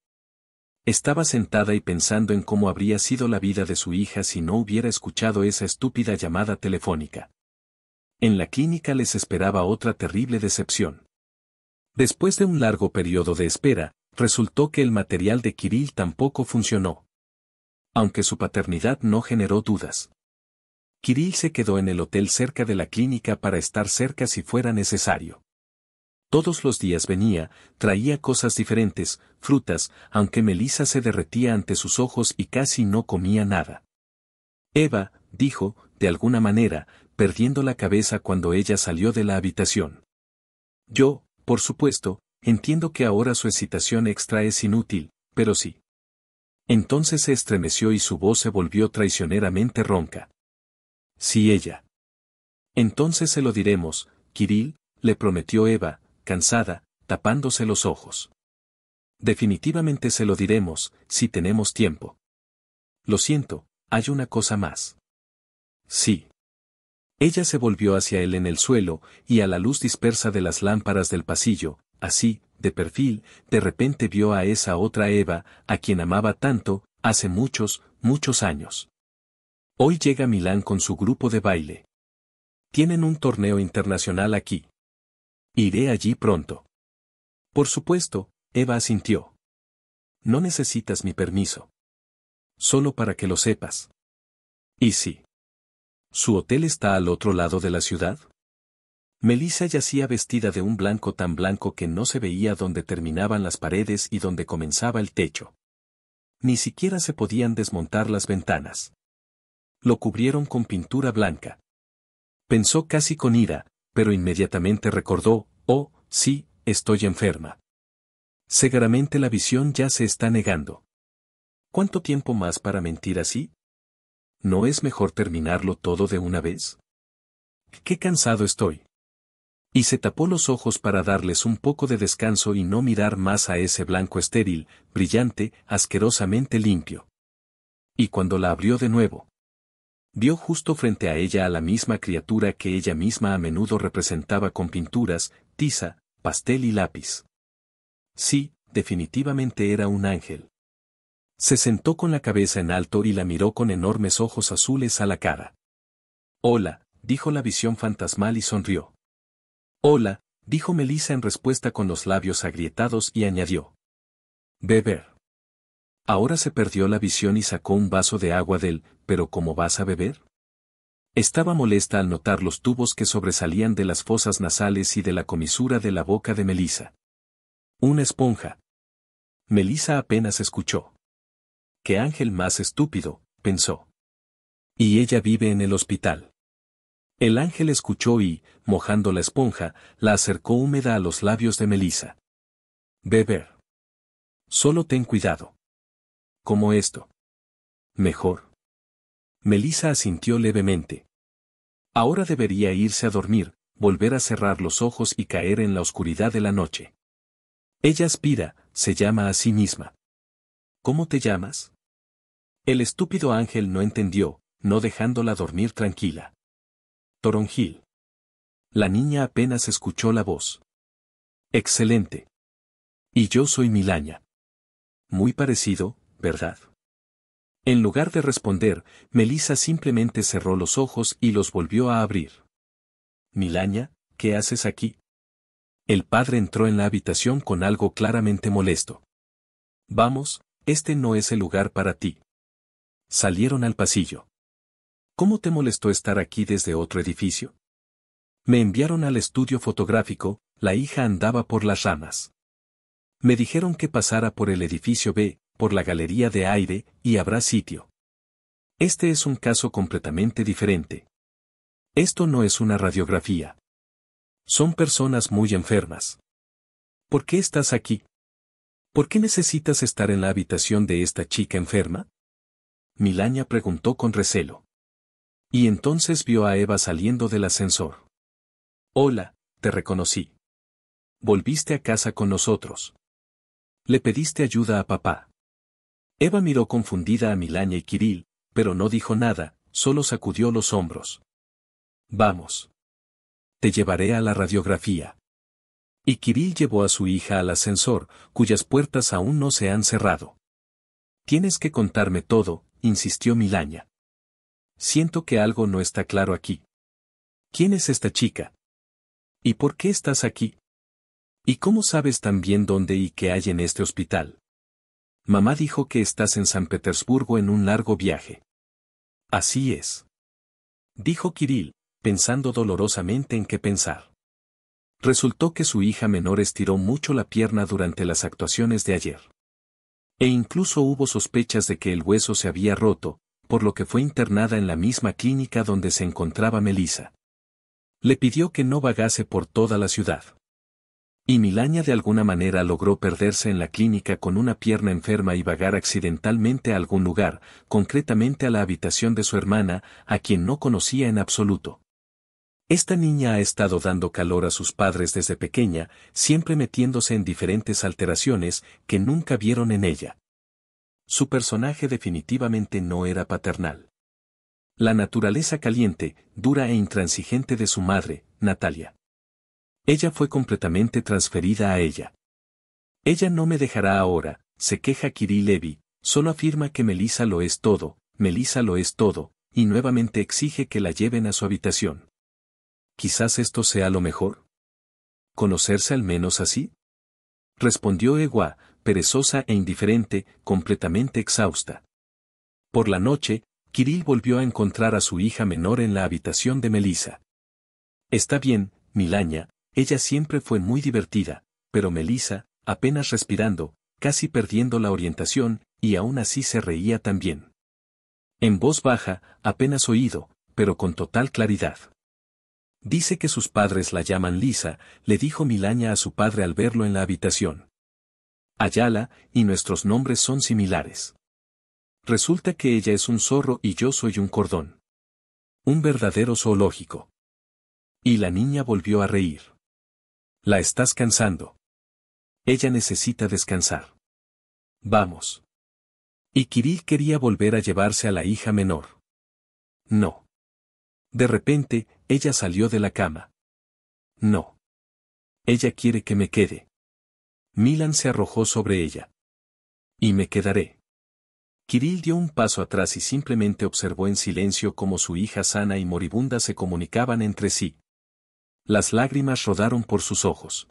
Estaba sentada y pensando en cómo habría sido la vida de su hija si no hubiera escuchado esa estúpida llamada telefónica. En la clínica les esperaba otra terrible decepción. Después de un largo periodo de espera, resultó que el material de Kirill tampoco funcionó. Aunque su paternidad no generó dudas. Kirill se quedó en el hotel cerca de la clínica para estar cerca si fuera necesario. Todos los días venía, traía cosas diferentes, frutas, aunque Melissa se derretía ante sus ojos y casi no comía nada. Eva, dijo, de alguna manera, perdiendo la cabeza cuando ella salió de la habitación. Yo, por supuesto, entiendo que ahora su excitación extra es inútil, pero sí. Entonces se estremeció y su voz se volvió traicioneramente ronca. Si ella. Entonces se lo diremos, Kirill, le prometió Eva, cansada, tapándose los ojos. Definitivamente se lo diremos, si tenemos tiempo. Lo siento, hay una cosa más. Sí. Ella se volvió hacia él en el suelo, y a la luz dispersa de las lámparas del pasillo, así, de perfil, de repente vio a esa otra Eva, a quien amaba tanto, hace muchos, muchos años. Hoy llega Milán con su grupo de baile. Tienen un torneo internacional aquí. Iré allí pronto. Por supuesto, Eva asintió. No necesitas mi permiso. Solo para que lo sepas. ¿Y si? ¿Su hotel está al otro lado de la ciudad? Melissa yacía vestida de un blanco tan blanco que no se veía dónde terminaban las paredes y dónde comenzaba el techo. Ni siquiera se podían desmontar las ventanas. Lo cubrieron con pintura blanca. Pensó casi con ira, pero inmediatamente recordó, oh, sí, estoy enferma. Seguramente la visión ya se está negando. ¿Cuánto tiempo más para mentir así? ¿No es mejor terminarlo todo de una vez? Qué cansado estoy. Y se tapó los ojos para darles un poco de descanso y no mirar más a ese blanco estéril, brillante, asquerosamente limpio. Y cuando la abrió de nuevo, vio justo frente a ella a la misma criatura que ella misma a menudo representaba con pinturas, tiza, pastel y lápiz. Sí, definitivamente era un ángel. Se sentó con la cabeza en alto y la miró con enormes ojos azules a la cara. Hola, dijo la visión fantasmal y sonrió. Hola, dijo Melissa en respuesta con los labios agrietados y añadió. Beber. Ahora se perdió la visión y sacó un vaso de agua del, pero ¿cómo vas a beber? Estaba molesta al notar los tubos que sobresalían de las fosas nasales y de la comisura de la boca de Melissa. Una esponja. Melissa apenas escuchó. Qué ángel más estúpido, pensó. Y ella vive en el hospital. El ángel escuchó y, mojando la esponja, la acercó húmeda a los labios de Melissa. Beber. Solo ten cuidado como esto. Mejor. Melisa asintió levemente. Ahora debería irse a dormir, volver a cerrar los ojos y caer en la oscuridad de la noche. Ella aspira, se llama a sí misma. ¿Cómo te llamas? El estúpido ángel no entendió, no dejándola dormir tranquila. Toronjil. La niña apenas escuchó la voz. Excelente. Y yo soy Milaña. Muy parecido, ¿verdad? En lugar de responder, Melissa simplemente cerró los ojos y los volvió a abrir. Milaña, ¿qué haces aquí? El padre entró en la habitación con algo claramente molesto. Vamos, este no es el lugar para ti. Salieron al pasillo. ¿Cómo te molestó estar aquí desde otro edificio? Me enviaron al estudio fotográfico, la hija andaba por las ramas. Me dijeron que pasara por el edificio B, por la galería de aire, y habrá sitio. Este es un caso completamente diferente. Esto no es una radiografía. Son personas muy enfermas. ¿Por qué estás aquí? ¿Por qué necesitas estar en la habitación de esta chica enferma? Milania preguntó con recelo. Y entonces vio a Eva saliendo del ascensor. Hola, te reconocí. Volviste a casa con nosotros. Le pediste ayuda a papá. Eva miró confundida a Milaña y Kirill, pero no dijo nada, solo sacudió los hombros. Vamos. Te llevaré a la radiografía. Y Kirill llevó a su hija al ascensor, cuyas puertas aún no se han cerrado. Tienes que contarme todo, insistió Milaña. Siento que algo no está claro aquí. ¿Quién es esta chica? ¿Y por qué estás aquí? ¿Y cómo sabes también dónde y qué hay en este hospital? Mamá dijo que estás en San Petersburgo en un largo viaje. Así es. Dijo Kirill, pensando dolorosamente en qué pensar. Resultó que su hija menor estiró mucho la pierna durante las actuaciones de ayer. E incluso hubo sospechas de que el hueso se había roto, por lo que fue internada en la misma clínica donde se encontraba Melissa. Le pidió que no vagase por toda la ciudad. Y Milaña de alguna manera logró perderse en la clínica con una pierna enferma y vagar accidentalmente a algún lugar, concretamente a la habitación de su hermana, a quien no conocía en absoluto. Esta niña ha estado dando calor a sus padres desde pequeña, siempre metiéndose en diferentes alteraciones que nunca vieron en ella. Su personaje definitivamente no era paternal. La naturaleza caliente, dura e intransigente de su madre, Natalia. Ella fue completamente transferida a ella. Ella no me dejará ahora, se queja Kirill Levy, solo afirma que Melisa lo es todo, Melisa lo es todo, y nuevamente exige que la lleven a su habitación. Quizás esto sea lo mejor. ¿Conocerse al menos así? Respondió Ewa, perezosa e indiferente, completamente exhausta. Por la noche, Kiril volvió a encontrar a su hija menor en la habitación de Melisa. Está bien, Milaña, ella siempre fue muy divertida, pero Melissa, apenas respirando, casi perdiendo la orientación, y aún así se reía también. En voz baja, apenas oído, pero con total claridad. Dice que sus padres la llaman Lisa, le dijo Milaña a su padre al verlo en la habitación. Ayala, y nuestros nombres son similares. Resulta que ella es un zorro y yo soy un cordón. Un verdadero zoológico. Y la niña volvió a reír. La estás cansando. Ella necesita descansar. Vamos. Y Kirill quería volver a llevarse a la hija menor. No. De repente, ella salió de la cama. No. Ella quiere que me quede. Milan se arrojó sobre ella. Y me quedaré. Kirill dio un paso atrás y simplemente observó en silencio cómo su hija sana y moribunda se comunicaban entre sí, las lágrimas rodaron por sus ojos.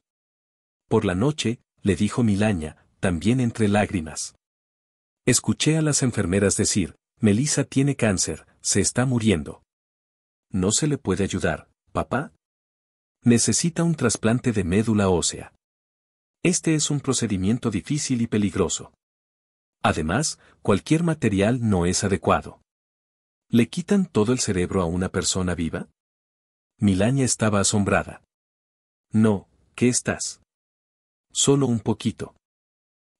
Por la noche, le dijo Milaña, también entre lágrimas. Escuché a las enfermeras decir, Melissa tiene cáncer, se está muriendo. No se le puede ayudar, papá. Necesita un trasplante de médula ósea. Este es un procedimiento difícil y peligroso. Además, cualquier material no es adecuado. ¿Le quitan todo el cerebro a una persona viva? Milaña estaba asombrada. No, ¿qué estás? Solo un poquito.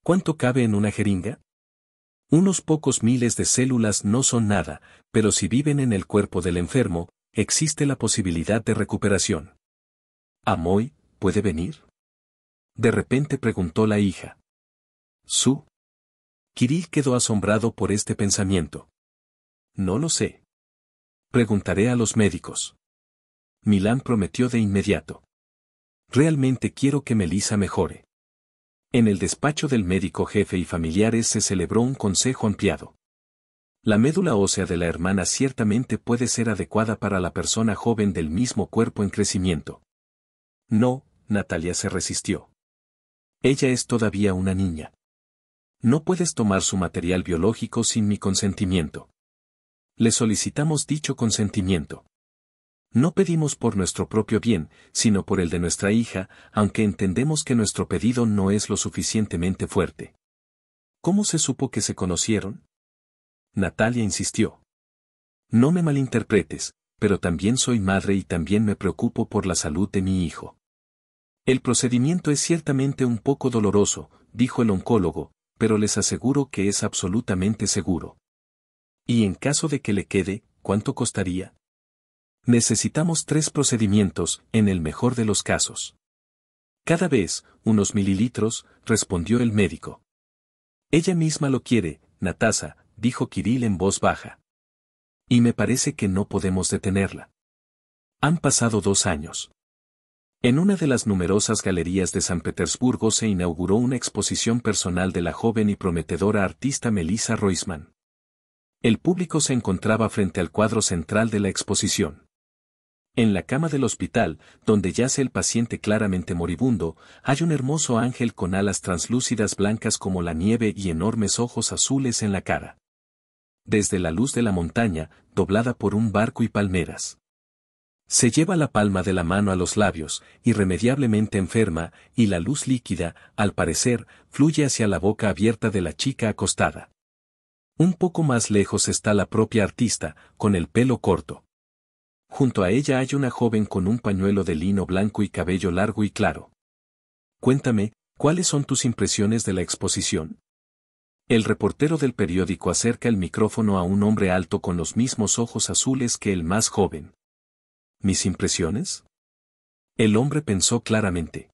¿Cuánto cabe en una jeringa? Unos pocos miles de células no son nada, pero si viven en el cuerpo del enfermo, existe la posibilidad de recuperación. ¿Amoy puede venir? De repente preguntó la hija. ¿Su? Kirill quedó asombrado por este pensamiento. No lo sé. Preguntaré a los médicos. Milán prometió de inmediato. Realmente quiero que Melissa mejore. En el despacho del médico jefe y familiares se celebró un consejo ampliado. La médula ósea de la hermana ciertamente puede ser adecuada para la persona joven del mismo cuerpo en crecimiento. No, Natalia se resistió. Ella es todavía una niña. No puedes tomar su material biológico sin mi consentimiento. Le solicitamos dicho consentimiento. No pedimos por nuestro propio bien, sino por el de nuestra hija, aunque entendemos que nuestro pedido no es lo suficientemente fuerte. ¿Cómo se supo que se conocieron? Natalia insistió. No me malinterpretes, pero también soy madre y también me preocupo por la salud de mi hijo. El procedimiento es ciertamente un poco doloroso, dijo el oncólogo, pero les aseguro que es absolutamente seguro. Y en caso de que le quede, ¿cuánto costaría? necesitamos tres procedimientos, en el mejor de los casos. Cada vez, unos mililitros, respondió el médico. Ella misma lo quiere, Natasa, dijo Kirill en voz baja. Y me parece que no podemos detenerla. Han pasado dos años. En una de las numerosas galerías de San Petersburgo se inauguró una exposición personal de la joven y prometedora artista Melissa Roisman. El público se encontraba frente al cuadro central de la exposición. En la cama del hospital, donde yace el paciente claramente moribundo, hay un hermoso ángel con alas translúcidas blancas como la nieve y enormes ojos azules en la cara. Desde la luz de la montaña, doblada por un barco y palmeras. Se lleva la palma de la mano a los labios, irremediablemente enferma, y la luz líquida, al parecer, fluye hacia la boca abierta de la chica acostada. Un poco más lejos está la propia artista, con el pelo corto. Junto a ella hay una joven con un pañuelo de lino blanco y cabello largo y claro. Cuéntame, ¿cuáles son tus impresiones de la exposición? El reportero del periódico acerca el micrófono a un hombre alto con los mismos ojos azules que el más joven. ¿Mis impresiones? El hombre pensó claramente.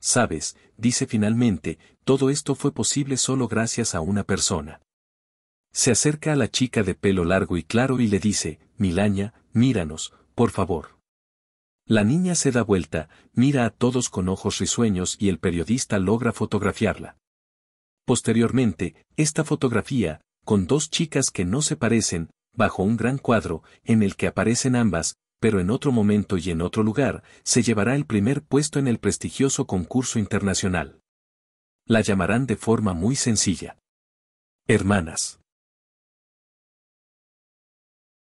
Sabes, dice finalmente, todo esto fue posible solo gracias a una persona. Se acerca a la chica de pelo largo y claro y le dice, Milaña, míranos, por favor. La niña se da vuelta, mira a todos con ojos risueños y el periodista logra fotografiarla. Posteriormente, esta fotografía, con dos chicas que no se parecen, bajo un gran cuadro, en el que aparecen ambas, pero en otro momento y en otro lugar, se llevará el primer puesto en el prestigioso concurso internacional. La llamarán de forma muy sencilla. Hermanas.